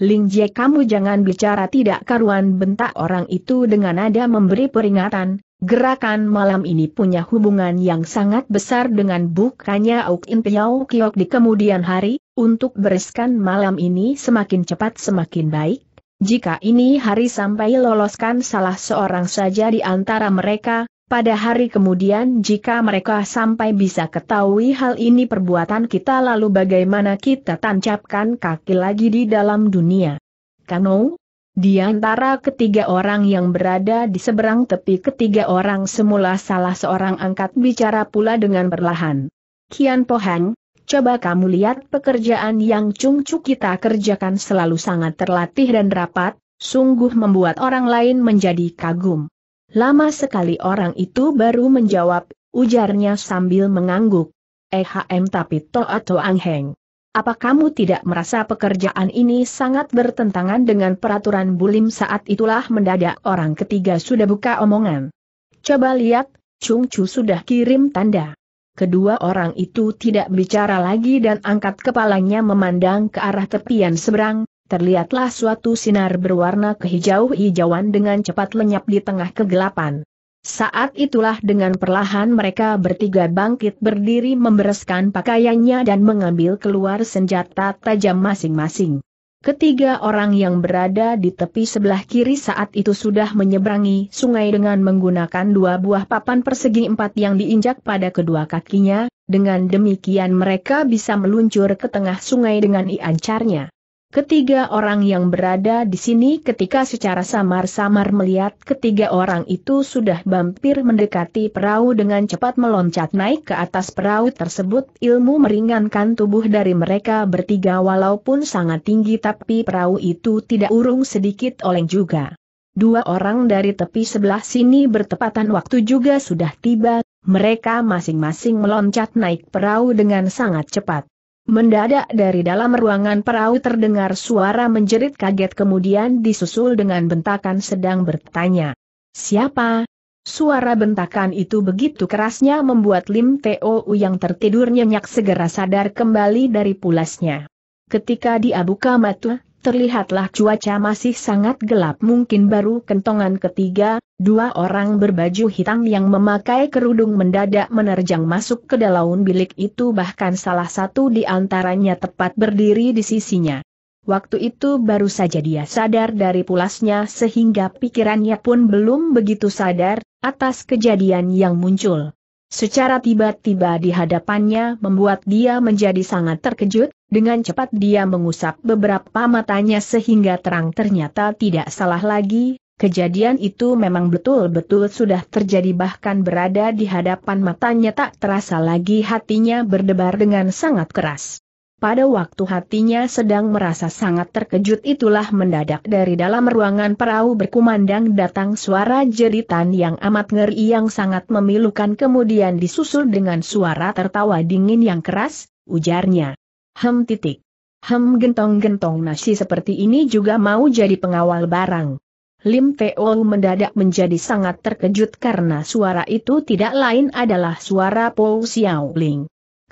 Ling Jie kamu jangan bicara tidak karuan bentak orang itu dengan nada memberi peringatan, Gerakan malam ini punya hubungan yang sangat besar dengan bukannya Auk In Piao Kiok di kemudian hari, untuk bereskan malam ini semakin cepat semakin baik. Jika ini hari sampai loloskan salah seorang saja di antara mereka, pada hari kemudian jika mereka sampai bisa ketahui hal ini perbuatan kita lalu bagaimana kita tancapkan kaki lagi di dalam dunia. Kano, di antara ketiga orang yang berada di seberang tepi ketiga orang semula salah seorang angkat bicara pula dengan perlahan. Kian Pohang, coba kamu lihat pekerjaan yang Chu kita kerjakan selalu sangat terlatih dan rapat, sungguh membuat orang lain menjadi kagum. Lama sekali orang itu baru menjawab, ujarnya sambil mengangguk. Ehm tapi to atau angheng. Apa kamu tidak merasa pekerjaan ini sangat bertentangan dengan peraturan bulim saat itulah mendadak orang ketiga sudah buka omongan. Coba lihat, Chung Chu sudah kirim tanda. Kedua orang itu tidak bicara lagi dan angkat kepalanya memandang ke arah tepian seberang, terlihatlah suatu sinar berwarna kehijau-hijauan dengan cepat lenyap di tengah kegelapan. Saat itulah dengan perlahan mereka bertiga bangkit berdiri membereskan pakaiannya dan mengambil keluar senjata tajam masing-masing. Ketiga orang yang berada di tepi sebelah kiri saat itu sudah menyeberangi sungai dengan menggunakan dua buah papan persegi empat yang diinjak pada kedua kakinya, dengan demikian mereka bisa meluncur ke tengah sungai dengan iancarnya. Ketiga orang yang berada di sini ketika secara samar-samar melihat ketiga orang itu sudah hampir mendekati perahu dengan cepat meloncat naik ke atas perahu tersebut ilmu meringankan tubuh dari mereka bertiga walaupun sangat tinggi tapi perahu itu tidak urung sedikit oleng juga. Dua orang dari tepi sebelah sini bertepatan waktu juga sudah tiba, mereka masing-masing meloncat naik perahu dengan sangat cepat. Mendadak dari dalam ruangan perahu terdengar suara menjerit kaget kemudian disusul dengan bentakan sedang bertanya. Siapa? Suara bentakan itu begitu kerasnya membuat Lim Teo yang tertidur nyenyak segera sadar kembali dari pulasnya. Ketika dia buka mata, terlihatlah cuaca masih sangat gelap mungkin baru kentongan ketiga, Dua orang berbaju hitam yang memakai kerudung mendadak menerjang masuk ke dalam bilik itu bahkan salah satu di antaranya tepat berdiri di sisinya. Waktu itu baru saja dia sadar dari pulasnya sehingga pikirannya pun belum begitu sadar atas kejadian yang muncul. Secara tiba-tiba di hadapannya membuat dia menjadi sangat terkejut, dengan cepat dia mengusap beberapa matanya sehingga terang ternyata tidak salah lagi, Kejadian itu memang betul-betul sudah terjadi bahkan berada di hadapan matanya tak terasa lagi hatinya berdebar dengan sangat keras. Pada waktu hatinya sedang merasa sangat terkejut itulah mendadak dari dalam ruangan perahu berkumandang datang suara jeritan yang amat ngeri yang sangat memilukan kemudian disusul dengan suara tertawa dingin yang keras, ujarnya. Hem titik. Hem gentong-gentong nasi seperti ini juga mau jadi pengawal barang. Lim Teo mendadak menjadi sangat terkejut karena suara itu tidak lain adalah suara Po Xiao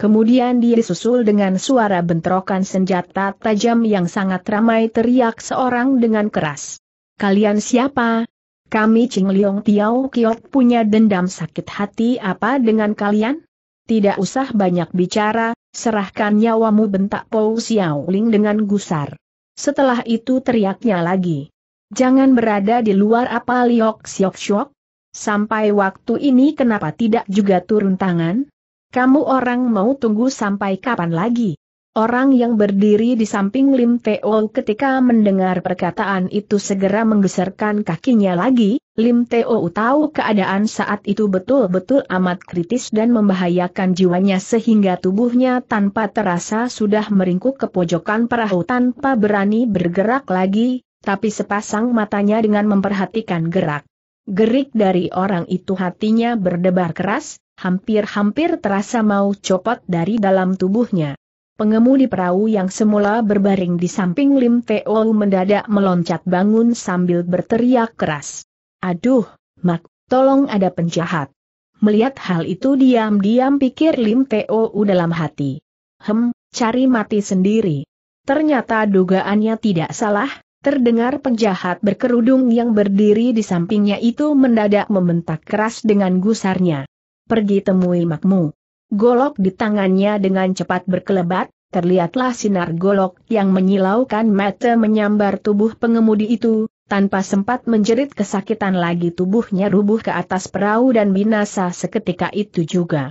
Kemudian dia disusul dengan suara bentrokan senjata tajam yang sangat ramai teriak seorang dengan keras. Kalian siapa? Kami Ching Leong Tiao Kiok punya dendam sakit hati apa dengan kalian? Tidak usah banyak bicara, serahkan nyawamu bentak Po Xiao dengan gusar. Setelah itu teriaknya lagi. Jangan berada di luar apa Liok Siok Siok? Sampai waktu ini kenapa tidak juga turun tangan? Kamu orang mau tunggu sampai kapan lagi? Orang yang berdiri di samping Lim Teo ketika mendengar perkataan itu segera menggeserkan kakinya lagi, Lim Teo tahu keadaan saat itu betul-betul amat kritis dan membahayakan jiwanya sehingga tubuhnya tanpa terasa sudah meringkuk ke pojokan perahu tanpa berani bergerak lagi, tapi sepasang matanya dengan memperhatikan gerak. Gerik dari orang itu hatinya berdebar keras, hampir-hampir terasa mau copot dari dalam tubuhnya. Pengemudi perahu yang semula berbaring di samping Lim Teo mendadak meloncat bangun sambil berteriak keras. Aduh, Mak, tolong ada penjahat. Melihat hal itu diam-diam pikir Lim Teo dalam hati. Hem, cari mati sendiri. Ternyata dugaannya tidak salah, Terdengar penjahat berkerudung yang berdiri di sampingnya itu mendadak membentak keras dengan gusarnya. Pergi temui makmu. Golok di tangannya dengan cepat berkelebat, terlihatlah sinar golok yang menyilaukan mata menyambar tubuh pengemudi itu, tanpa sempat menjerit kesakitan lagi tubuhnya rubuh ke atas perahu dan binasa seketika itu juga.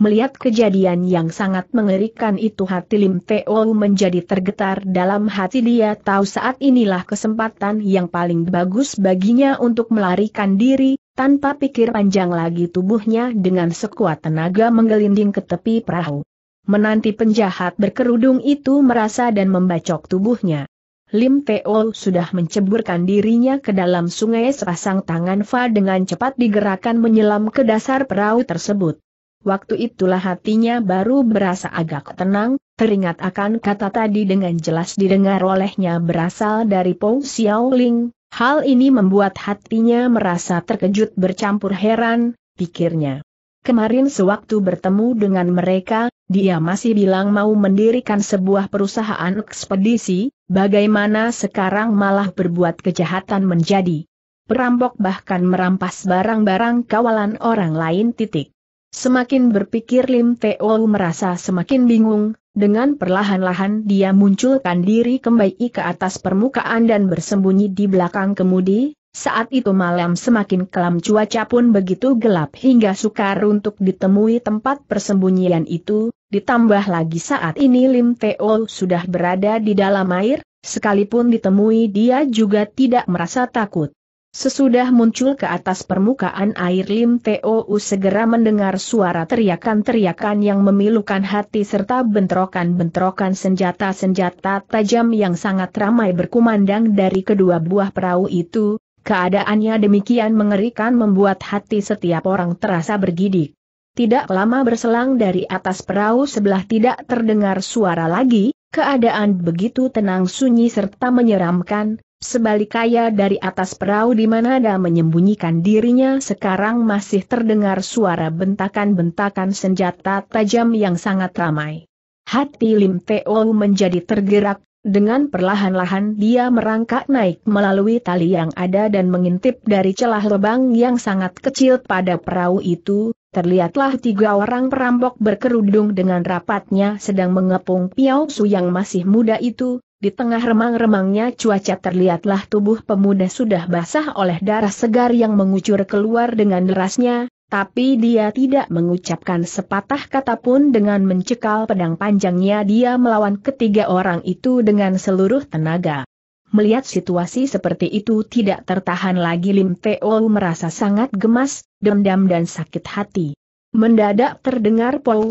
Melihat kejadian yang sangat mengerikan itu hati Lim Teo menjadi tergetar dalam hati dia tahu saat inilah kesempatan yang paling bagus baginya untuk melarikan diri, tanpa pikir panjang lagi tubuhnya dengan sekuat tenaga menggelinding ke tepi perahu. Menanti penjahat berkerudung itu merasa dan membacok tubuhnya. Lim Teo sudah menceburkan dirinya ke dalam sungai sepasang tangan Fa dengan cepat digerakkan menyelam ke dasar perahu tersebut. Waktu itulah hatinya baru berasa agak tenang, teringat akan kata tadi dengan jelas didengar olehnya berasal dari Xiao Xiaoling. Hal ini membuat hatinya merasa terkejut bercampur heran, pikirnya. Kemarin sewaktu bertemu dengan mereka, dia masih bilang mau mendirikan sebuah perusahaan ekspedisi, bagaimana sekarang malah berbuat kejahatan menjadi perampok bahkan merampas barang-barang kawalan orang lain titik. Semakin berpikir Lim Teo merasa semakin bingung, dengan perlahan-lahan dia munculkan diri kembali ke atas permukaan dan bersembunyi di belakang kemudi, saat itu malam semakin kelam cuaca pun begitu gelap hingga sukar untuk ditemui tempat persembunyian itu, ditambah lagi saat ini Lim Teo sudah berada di dalam air, sekalipun ditemui dia juga tidak merasa takut. Sesudah muncul ke atas permukaan air Lim Teo segera mendengar suara teriakan-teriakan yang memilukan hati serta bentrokan-bentrokan senjata-senjata tajam yang sangat ramai berkumandang dari kedua buah perahu itu, keadaannya demikian mengerikan membuat hati setiap orang terasa bergidik. Tidak lama berselang dari atas perahu sebelah tidak terdengar suara lagi, keadaan begitu tenang sunyi serta menyeramkan, Sebalik dari atas perahu di mana ada menyembunyikan dirinya sekarang masih terdengar suara bentakan-bentakan senjata tajam yang sangat ramai. Hati Lim Teo menjadi tergerak, dengan perlahan-lahan dia merangkak naik melalui tali yang ada dan mengintip dari celah lubang yang sangat kecil pada perahu itu, terlihatlah tiga orang perampok berkerudung dengan rapatnya sedang mengepung Piao Su yang masih muda itu, di tengah remang-remangnya cuaca terlihatlah tubuh pemuda sudah basah oleh darah segar yang mengucur keluar dengan derasnya, tapi dia tidak mengucapkan sepatah kata pun dengan mencekal pedang panjangnya dia melawan ketiga orang itu dengan seluruh tenaga. Melihat situasi seperti itu tidak tertahan lagi Lim Teo merasa sangat gemas, dendam dan sakit hati. Mendadak terdengar Paul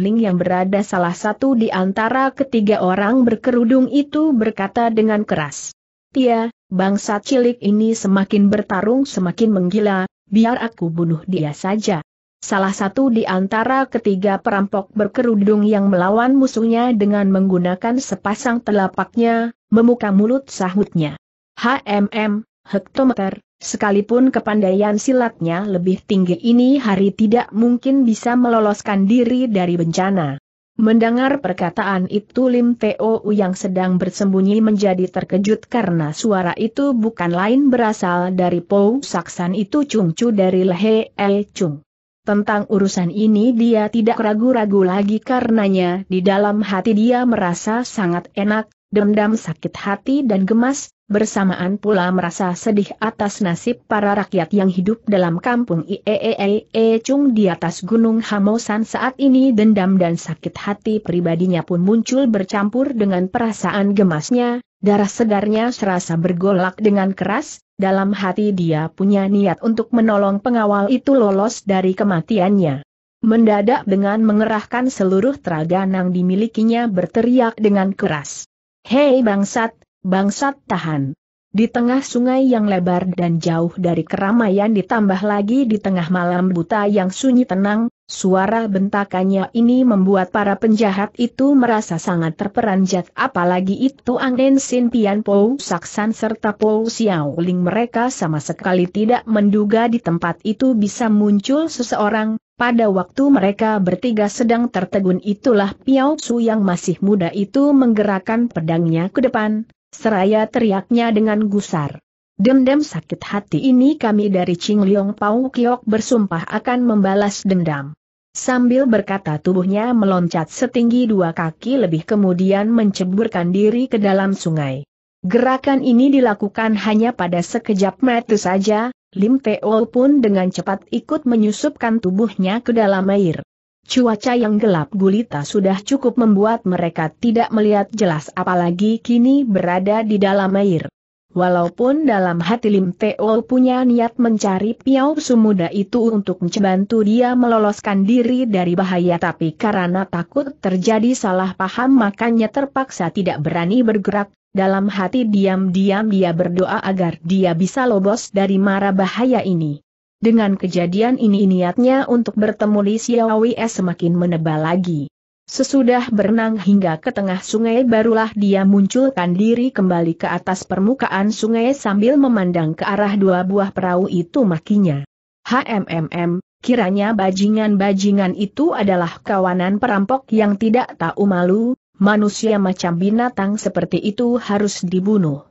Ling yang berada salah satu di antara ketiga orang berkerudung itu berkata dengan keras. Tia, bangsa cilik ini semakin bertarung semakin menggila, biar aku bunuh dia saja. Salah satu di antara ketiga perampok berkerudung yang melawan musuhnya dengan menggunakan sepasang telapaknya, memuka mulut sahutnya. HMM, hektometer, sekalipun kepandaian silatnya lebih tinggi ini hari tidak mungkin bisa meloloskan diri dari bencana. Mendengar perkataan itu Lim Teo yang sedang bersembunyi menjadi terkejut karena suara itu bukan lain berasal dari Pou Saksan itu cungcu dari Lehe El Chung. Tentang urusan ini dia tidak ragu-ragu lagi karenanya di dalam hati dia merasa sangat enak, dendam sakit hati dan gemas, bersamaan pula merasa sedih atas nasib para rakyat yang hidup dalam kampung Ieee Chung di atas Gunung Hamosan saat ini dendam dan sakit hati pribadinya pun muncul bercampur dengan perasaan gemasnya, darah segarnya serasa bergolak dengan keras, dalam hati dia punya niat untuk menolong pengawal itu lolos dari kematiannya. Mendadak dengan mengerahkan seluruh teraga nang dimilikinya berteriak dengan keras. Hei bangsat, bangsat tahan. Di tengah sungai yang lebar dan jauh dari keramaian ditambah lagi di tengah malam buta yang sunyi tenang, suara bentakannya ini membuat para penjahat itu merasa sangat terperanjat apalagi itu Angin Sin Pian po, Saksan serta Po Xiao Ling mereka sama sekali tidak menduga di tempat itu bisa muncul seseorang, pada waktu mereka bertiga sedang tertegun itulah Piao Su yang masih muda itu menggerakkan pedangnya ke depan, seraya teriaknya dengan gusar. Dendam sakit hati ini kami dari Ching Liong Pau Kiok bersumpah akan membalas dendam. Sambil berkata tubuhnya meloncat setinggi dua kaki lebih kemudian menceburkan diri ke dalam sungai. Gerakan ini dilakukan hanya pada sekejap mata saja, Lim Teo pun dengan cepat ikut menyusupkan tubuhnya ke dalam air. Cuaca yang gelap gulita sudah cukup membuat mereka tidak melihat jelas apalagi kini berada di dalam air. Walaupun dalam hati Lim Teo punya niat mencari Piao Sumuda itu untuk membantu dia meloloskan diri dari bahaya tapi karena takut terjadi salah paham makanya terpaksa tidak berani bergerak, dalam hati diam-diam dia berdoa agar dia bisa lobos dari mara bahaya ini. Dengan kejadian ini niatnya untuk bertemu Li Xiaowei semakin menebal lagi. Sesudah berenang hingga ke tengah sungai barulah dia munculkan diri kembali ke atas permukaan sungai sambil memandang ke arah dua buah perahu itu makinya. HMMM, kiranya bajingan-bajingan itu adalah kawanan perampok yang tidak tahu malu, manusia macam binatang seperti itu harus dibunuh.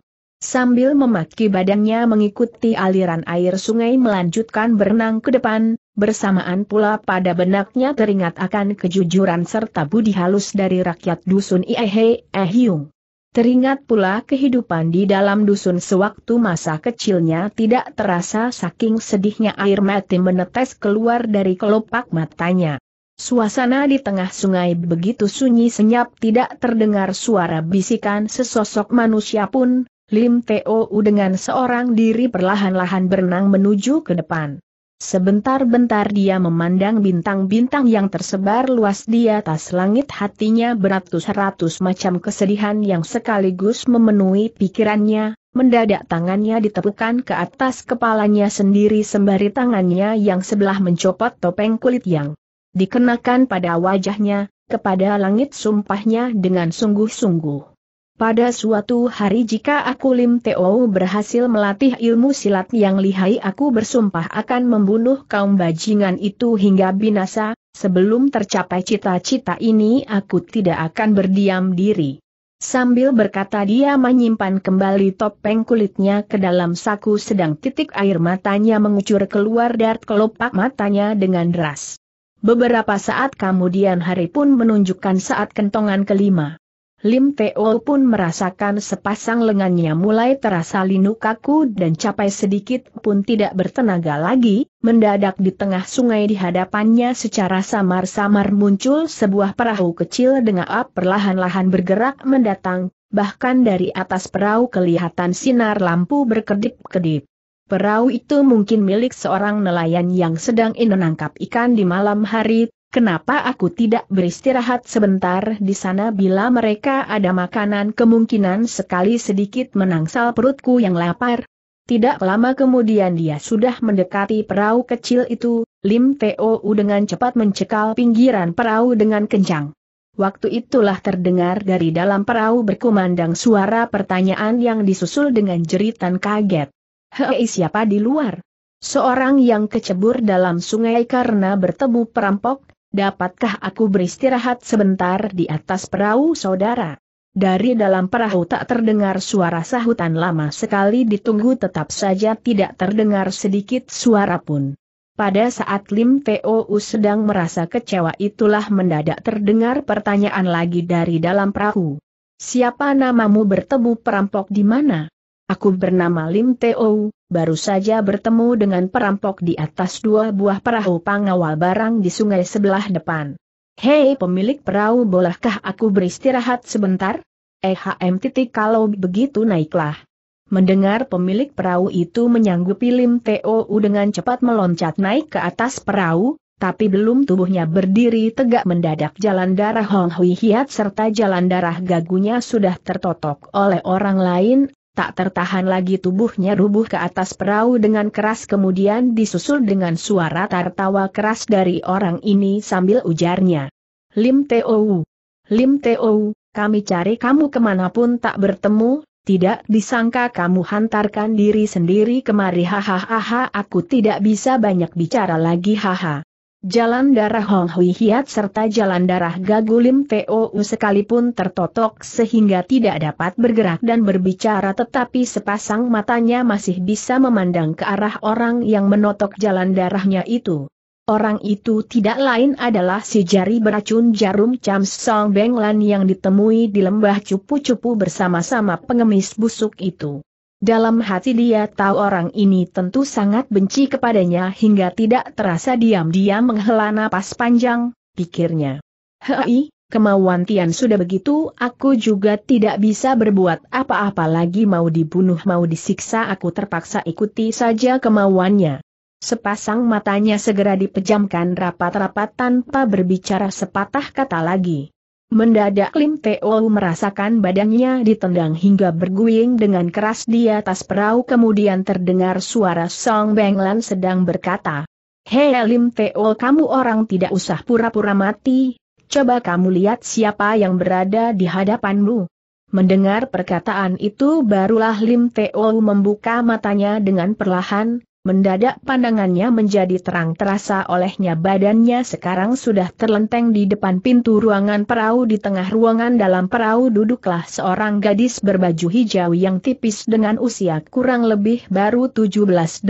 Sambil memaki badannya mengikuti aliran air sungai melanjutkan berenang ke depan, bersamaan pula pada benaknya teringat akan kejujuran serta budi halus dari rakyat dusun Iehe Ehyung. Teringat pula kehidupan di dalam dusun sewaktu masa kecilnya tidak terasa saking sedihnya air mati menetes keluar dari kelopak matanya. Suasana di tengah sungai begitu sunyi senyap tidak terdengar suara bisikan sesosok manusia pun, Lim Teo dengan seorang diri perlahan-lahan berenang menuju ke depan. Sebentar-bentar dia memandang bintang-bintang yang tersebar luas di atas langit hatinya beratus-ratus macam kesedihan yang sekaligus memenuhi pikirannya, mendadak tangannya ditepukan ke atas kepalanya sendiri sembari tangannya yang sebelah mencopot topeng kulit yang dikenakan pada wajahnya, kepada langit sumpahnya dengan sungguh-sungguh. Pada suatu hari jika aku Lim Teo berhasil melatih ilmu silat yang lihai aku bersumpah akan membunuh kaum bajingan itu hingga binasa, sebelum tercapai cita-cita ini aku tidak akan berdiam diri. Sambil berkata dia menyimpan kembali topeng kulitnya ke dalam saku sedang titik air matanya mengucur keluar dari kelopak matanya dengan deras. Beberapa saat kemudian hari pun menunjukkan saat kentongan kelima. Lim Teo pun merasakan sepasang lengannya mulai terasa linu kaku dan capai sedikit pun tidak bertenaga lagi, mendadak di tengah sungai di hadapannya secara samar-samar muncul sebuah perahu kecil dengan ap perlahan-lahan bergerak mendatang, bahkan dari atas perahu kelihatan sinar lampu berkedip-kedip. Perahu itu mungkin milik seorang nelayan yang sedang menangkap ikan di malam hari, Kenapa aku tidak beristirahat sebentar di sana bila mereka ada makanan kemungkinan sekali sedikit menangsal perutku yang lapar? Tidak lama kemudian dia sudah mendekati perahu kecil itu, Lim Teo dengan cepat mencekal pinggiran perahu dengan kencang. Waktu itulah terdengar dari dalam perahu berkumandang suara pertanyaan yang disusul dengan jeritan kaget. Hei siapa di luar? Seorang yang kecebur dalam sungai karena bertemu perampok, dapatkah aku beristirahat sebentar di atas perahu saudara? Dari dalam perahu tak terdengar suara sahutan lama sekali ditunggu tetap saja tidak terdengar sedikit suara pun. Pada saat Lim Tou sedang merasa kecewa itulah mendadak terdengar pertanyaan lagi dari dalam perahu. Siapa namamu bertemu perampok di mana? Aku bernama Lim Teo, baru saja bertemu dengan perampok di atas dua buah perahu pengawal barang di sungai sebelah depan. Hei pemilik perahu bolehkah aku beristirahat sebentar? EHM titik kalau begitu naiklah. Mendengar pemilik perahu itu menyanggupi Lim Teo dengan cepat meloncat naik ke atas perahu, tapi belum tubuhnya berdiri tegak mendadak jalan darah Hong Hui Hiat serta jalan darah gagunya sudah tertotok oleh orang lain, tak tertahan lagi tubuhnya rubuh ke atas perahu dengan keras kemudian disusul dengan suara tertawa keras dari orang ini sambil ujarnya. Lim Teo, Lim Teo, kami cari kamu kemanapun tak bertemu, tidak disangka kamu hantarkan diri sendiri kemari hahaha aku tidak bisa banyak bicara lagi haha. Jalan darah Hong Hui Hiat serta jalan darah Gagulim TOU sekalipun tertotok sehingga tidak dapat bergerak dan berbicara tetapi sepasang matanya masih bisa memandang ke arah orang yang menotok jalan darahnya itu. Orang itu tidak lain adalah si jari beracun jarum Cham Song Beng Lan yang ditemui di lembah cupu-cupu bersama-sama pengemis busuk itu. Dalam hati dia tahu orang ini tentu sangat benci kepadanya hingga tidak terasa diam-diam menghela napas panjang, pikirnya. Hei, kemauan Tian sudah begitu, aku juga tidak bisa berbuat apa-apa lagi mau dibunuh mau disiksa aku terpaksa ikuti saja kemauannya. Sepasang matanya segera dipejamkan rapat-rapat tanpa berbicara sepatah kata lagi. Mendadak Lim Teo merasakan badannya ditendang hingga berguing dengan keras di atas perahu kemudian terdengar suara Song Benglan sedang berkata, Hei Lim Teo kamu orang tidak usah pura-pura mati, coba kamu lihat siapa yang berada di hadapanmu. Mendengar perkataan itu barulah Lim Teo membuka matanya dengan perlahan, Mendadak pandangannya menjadi terang terasa olehnya badannya sekarang sudah terlenteng di depan pintu ruangan perahu di tengah ruangan dalam perahu duduklah seorang gadis berbaju hijau yang tipis dengan usia kurang lebih baru 17-18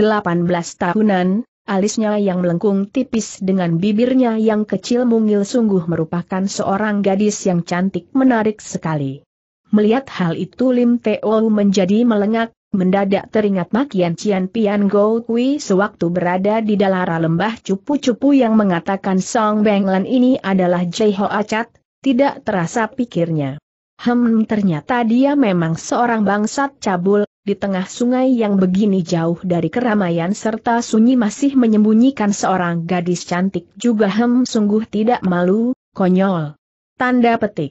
tahunan, alisnya yang melengkung tipis dengan bibirnya yang kecil mungil sungguh merupakan seorang gadis yang cantik menarik sekali. Melihat hal itu Lim Teo menjadi melengak, Mendadak teringat makian Cian Pian Go Kui sewaktu berada di dalara lembah cupu-cupu yang mengatakan Song Lan ini adalah Jai Ho Acat, tidak terasa pikirnya. Hem ternyata dia memang seorang bangsat cabul, di tengah sungai yang begini jauh dari keramaian serta sunyi masih menyembunyikan seorang gadis cantik juga hem sungguh tidak malu, konyol. Tanda petik.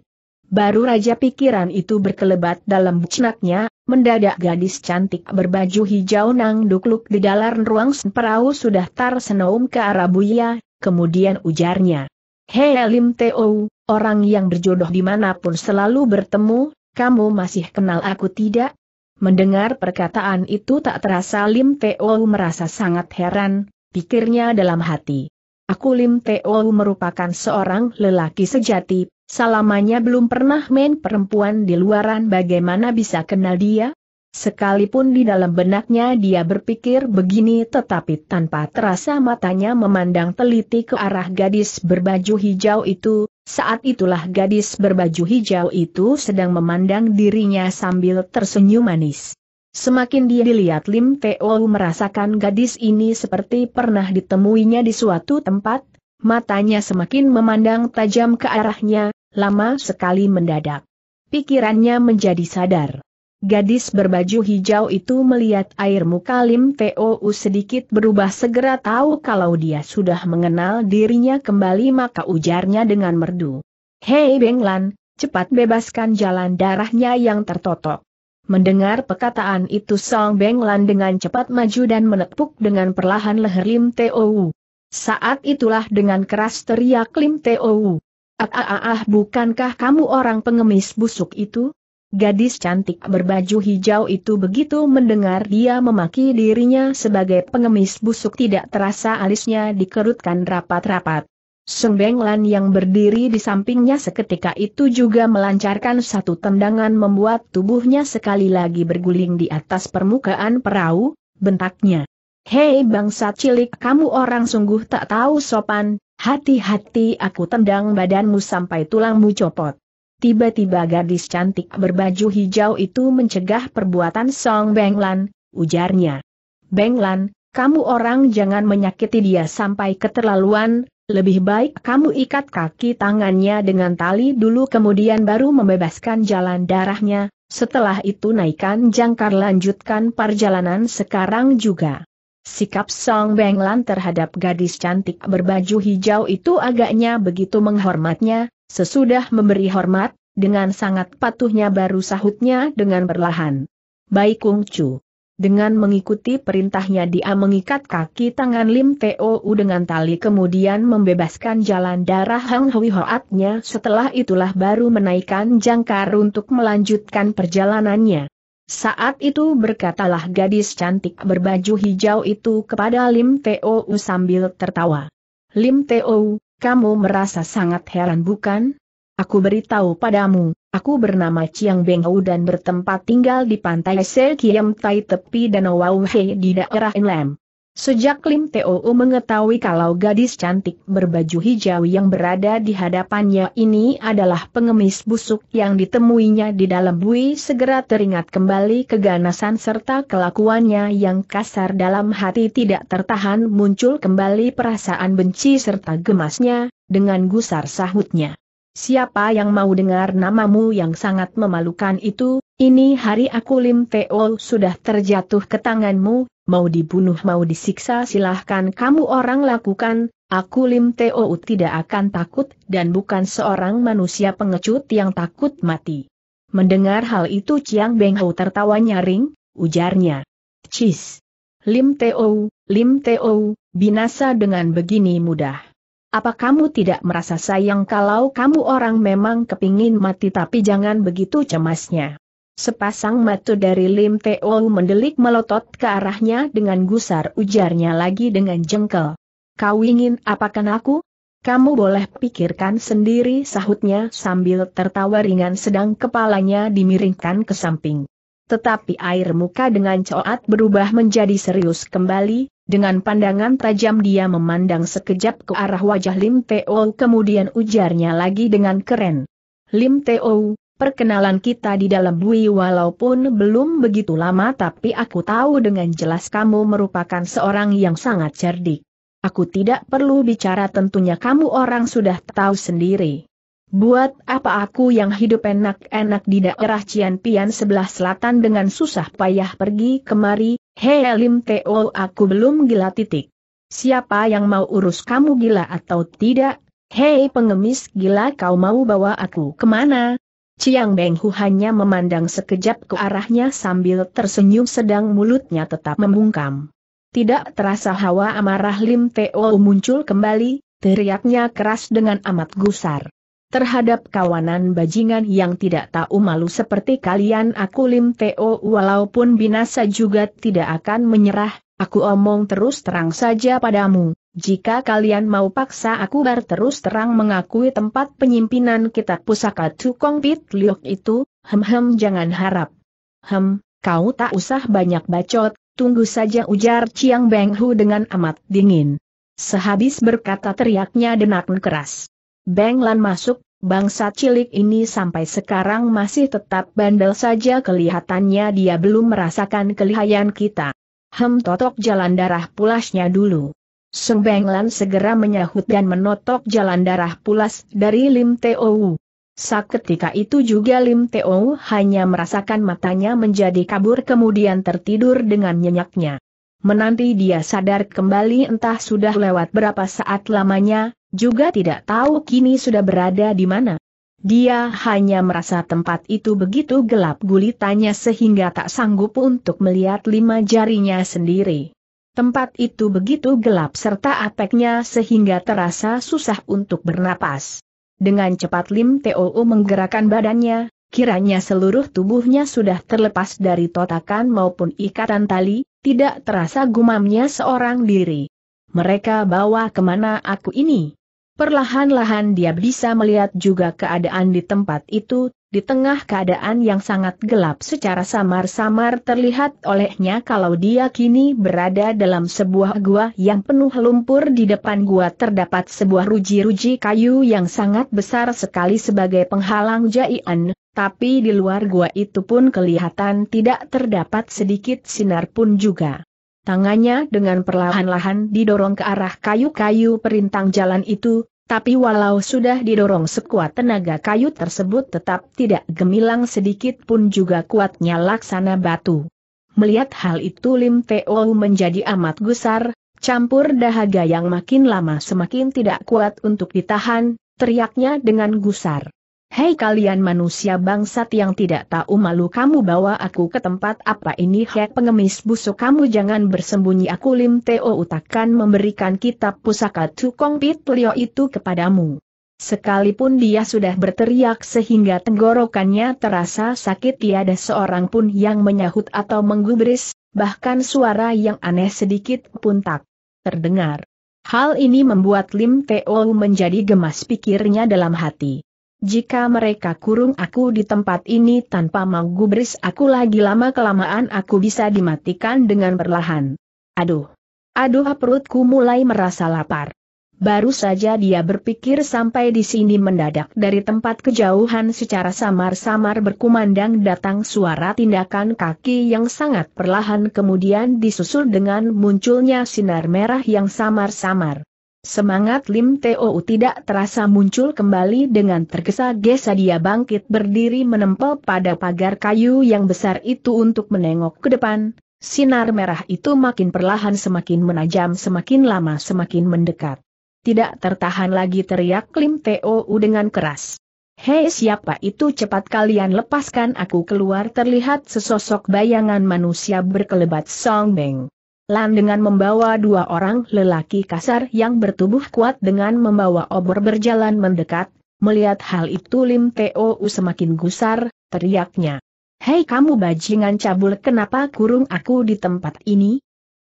Baru raja pikiran itu berkelebat dalam bucnaknya, mendadak gadis cantik berbaju hijau nang dukluk di dalam ruang perahu sudah tersenaum ke arah Buya, kemudian ujarnya. Hei Lim Teo, orang yang berjodoh dimanapun selalu bertemu, kamu masih kenal aku tidak? Mendengar perkataan itu tak terasa Lim Teo merasa sangat heran, pikirnya dalam hati. Aku Lim Teo merupakan seorang lelaki sejati, Salamanya belum pernah main perempuan di luaran bagaimana bisa kenal dia? Sekalipun di dalam benaknya dia berpikir begini tetapi tanpa terasa matanya memandang teliti ke arah gadis berbaju hijau itu, saat itulah gadis berbaju hijau itu sedang memandang dirinya sambil tersenyum manis. Semakin dia dilihat Lim Teo merasakan gadis ini seperti pernah ditemuinya di suatu tempat, matanya semakin memandang tajam ke arahnya, lama sekali mendadak. Pikirannya menjadi sadar. Gadis berbaju hijau itu melihat air muka Lim Tou sedikit berubah segera tahu kalau dia sudah mengenal dirinya kembali maka ujarnya dengan merdu. Hei Benglan, cepat bebaskan jalan darahnya yang tertotok. Mendengar perkataan itu Song Benglan dengan cepat maju dan menepuk dengan perlahan leher Lim Tou. Saat itulah dengan keras teriak Lim Tou. Ah, ah, ah, ah bukankah kamu orang pengemis busuk itu? Gadis cantik berbaju hijau itu begitu mendengar dia memaki dirinya sebagai pengemis busuk tidak terasa alisnya dikerutkan rapat-rapat. Seng Beng yang berdiri di sampingnya seketika itu juga melancarkan satu tendangan membuat tubuhnya sekali lagi berguling di atas permukaan perahu, bentaknya. Hei bangsa cilik kamu orang sungguh tak tahu sopan, Hati-hati aku tendang badanmu sampai tulangmu copot. Tiba-tiba gadis cantik berbaju hijau itu mencegah perbuatan Song Benglan, ujarnya. Benglan, kamu orang jangan menyakiti dia sampai keterlaluan, lebih baik kamu ikat kaki tangannya dengan tali dulu kemudian baru membebaskan jalan darahnya, setelah itu naikkan jangkar lanjutkan perjalanan sekarang juga. Sikap Song Beng terhadap gadis cantik berbaju hijau itu agaknya begitu menghormatnya, sesudah memberi hormat, dengan sangat patuhnya baru sahutnya dengan perlahan. Baik Kung Chu. Dengan mengikuti perintahnya dia mengikat kaki tangan Lim Teo dengan tali kemudian membebaskan jalan darah Hang Hui Hoatnya setelah itulah baru menaikkan jangkar untuk melanjutkan perjalanannya. Saat itu berkatalah gadis cantik berbaju hijau itu kepada Lim Teo sambil tertawa. Lim Teo, kamu merasa sangat heran bukan? Aku beritahu padamu, aku bernama Chiang Beng Hou dan bertempat tinggal di pantai Sekiam Tai tepi Danau Wauhe di daerah Inlem. Sejak Lim Teo mengetahui kalau gadis cantik berbaju hijau yang berada di hadapannya ini adalah pengemis busuk yang ditemuinya di dalam bui segera teringat kembali keganasan serta kelakuannya yang kasar dalam hati tidak tertahan muncul kembali perasaan benci serta gemasnya, dengan gusar sahutnya. Siapa yang mau dengar namamu yang sangat memalukan itu, ini hari aku Lim Teo sudah terjatuh ke tanganmu, Mau dibunuh mau disiksa silahkan kamu orang lakukan, aku Lim Teo tidak akan takut dan bukan seorang manusia pengecut yang takut mati. Mendengar hal itu Chiang Beng Hou tertawa nyaring, ujarnya. Cis. Lim Teo, Lim Teo, binasa dengan begini mudah. Apa kamu tidak merasa sayang kalau kamu orang memang kepingin mati tapi jangan begitu cemasnya? Sepasang mata dari Lim Teo mendelik melotot ke arahnya dengan gusar ujarnya lagi dengan jengkel. Kau ingin apakan aku? Kamu boleh pikirkan sendiri sahutnya sambil tertawa ringan sedang kepalanya dimiringkan ke samping. Tetapi air muka dengan coat berubah menjadi serius kembali, dengan pandangan tajam dia memandang sekejap ke arah wajah Lim Teo kemudian ujarnya lagi dengan keren. Lim Teo, Perkenalan kita di dalam bui walaupun belum begitu lama tapi aku tahu dengan jelas kamu merupakan seorang yang sangat cerdik. Aku tidak perlu bicara tentunya kamu orang sudah tahu sendiri. Buat apa aku yang hidup enak-enak di daerah Cianpian sebelah selatan dengan susah payah pergi kemari, hei Lim Teo aku belum gila titik. Siapa yang mau urus kamu gila atau tidak, hei pengemis gila kau mau bawa aku kemana, Ciang Beng Hu hanya memandang sekejap ke arahnya sambil tersenyum sedang mulutnya tetap membungkam. Tidak terasa hawa amarah Lim Teo muncul kembali, teriaknya keras dengan amat gusar. Terhadap kawanan bajingan yang tidak tahu malu seperti kalian aku Lim Teo walaupun binasa juga tidak akan menyerah, aku omong terus terang saja padamu, jika kalian mau paksa aku bar terus terang mengakui tempat penyimpinan kitab pusaka Cukong Pit Liok itu, hem-hem jangan harap. Hem, kau tak usah banyak bacot, tunggu saja ujar Chiang Beng Hu dengan amat dingin. Sehabis berkata teriaknya denak keras. Beng Lan masuk, bangsa cilik ini sampai sekarang masih tetap bandel saja kelihatannya dia belum merasakan kelihayan kita. Hem totok jalan darah pulasnya dulu. Seng Lan segera menyahut dan menotok jalan darah pulas dari Lim Teo. Seketika itu juga Lim Teo hanya merasakan matanya menjadi kabur kemudian tertidur dengan nyenyaknya. Menanti dia sadar kembali entah sudah lewat berapa saat lamanya, juga tidak tahu kini sudah berada di mana. Dia hanya merasa tempat itu begitu gelap gulitanya sehingga tak sanggup untuk melihat lima jarinya sendiri. Tempat itu begitu gelap serta apeknya sehingga terasa susah untuk bernapas. Dengan cepat Lim Too menggerakkan badannya, kiranya seluruh tubuhnya sudah terlepas dari totakan maupun ikatan tali, tidak terasa gumamnya seorang diri. Mereka bawa kemana aku ini? Perlahan-lahan dia bisa melihat juga keadaan di tempat itu, di tengah keadaan yang sangat gelap secara samar-samar terlihat olehnya kalau dia kini berada dalam sebuah gua yang penuh lumpur di depan gua terdapat sebuah ruji-ruji kayu yang sangat besar sekali sebagai penghalang jaian, tapi di luar gua itu pun kelihatan tidak terdapat sedikit sinar pun juga. Tangannya dengan perlahan-lahan didorong ke arah kayu-kayu perintang jalan itu, tapi walau sudah didorong sekuat tenaga kayu tersebut tetap tidak gemilang sedikit pun juga kuatnya laksana batu. Melihat hal itu Lim Teo menjadi amat gusar, campur dahaga yang makin lama semakin tidak kuat untuk ditahan, teriaknya dengan gusar. Hei kalian manusia bangsat yang tidak tahu malu kamu bawa aku ke tempat apa ini Hek pengemis busuk kamu jangan bersembunyi aku Lim Teo utakan memberikan kitab pusaka Tukong Pit beliau itu kepadamu. Sekalipun dia sudah berteriak sehingga tenggorokannya terasa sakit tiada seorang pun yang menyahut atau menggubris, bahkan suara yang aneh sedikit pun tak terdengar. Hal ini membuat Lim Teo menjadi gemas pikirnya dalam hati. Jika mereka kurung aku di tempat ini tanpa mau gubris aku lagi lama-kelamaan aku bisa dimatikan dengan perlahan. Aduh. Aduh perutku mulai merasa lapar. Baru saja dia berpikir sampai di sini mendadak dari tempat kejauhan secara samar-samar berkumandang datang suara tindakan kaki yang sangat perlahan kemudian disusul dengan munculnya sinar merah yang samar-samar. Semangat Lim Teo tidak terasa muncul kembali dengan tergesa-gesa dia bangkit berdiri menempel pada pagar kayu yang besar itu untuk menengok ke depan. Sinar merah itu makin perlahan semakin menajam semakin lama semakin mendekat. Tidak tertahan lagi teriak Lim Teo dengan keras. Hei siapa itu cepat kalian lepaskan aku keluar terlihat sesosok bayangan manusia berkelebat Song Beng. Lan dengan membawa dua orang lelaki kasar yang bertubuh kuat dengan membawa obor berjalan mendekat, melihat hal itu Lim Teo semakin gusar, teriaknya. Hei kamu bajingan cabul kenapa kurung aku di tempat ini?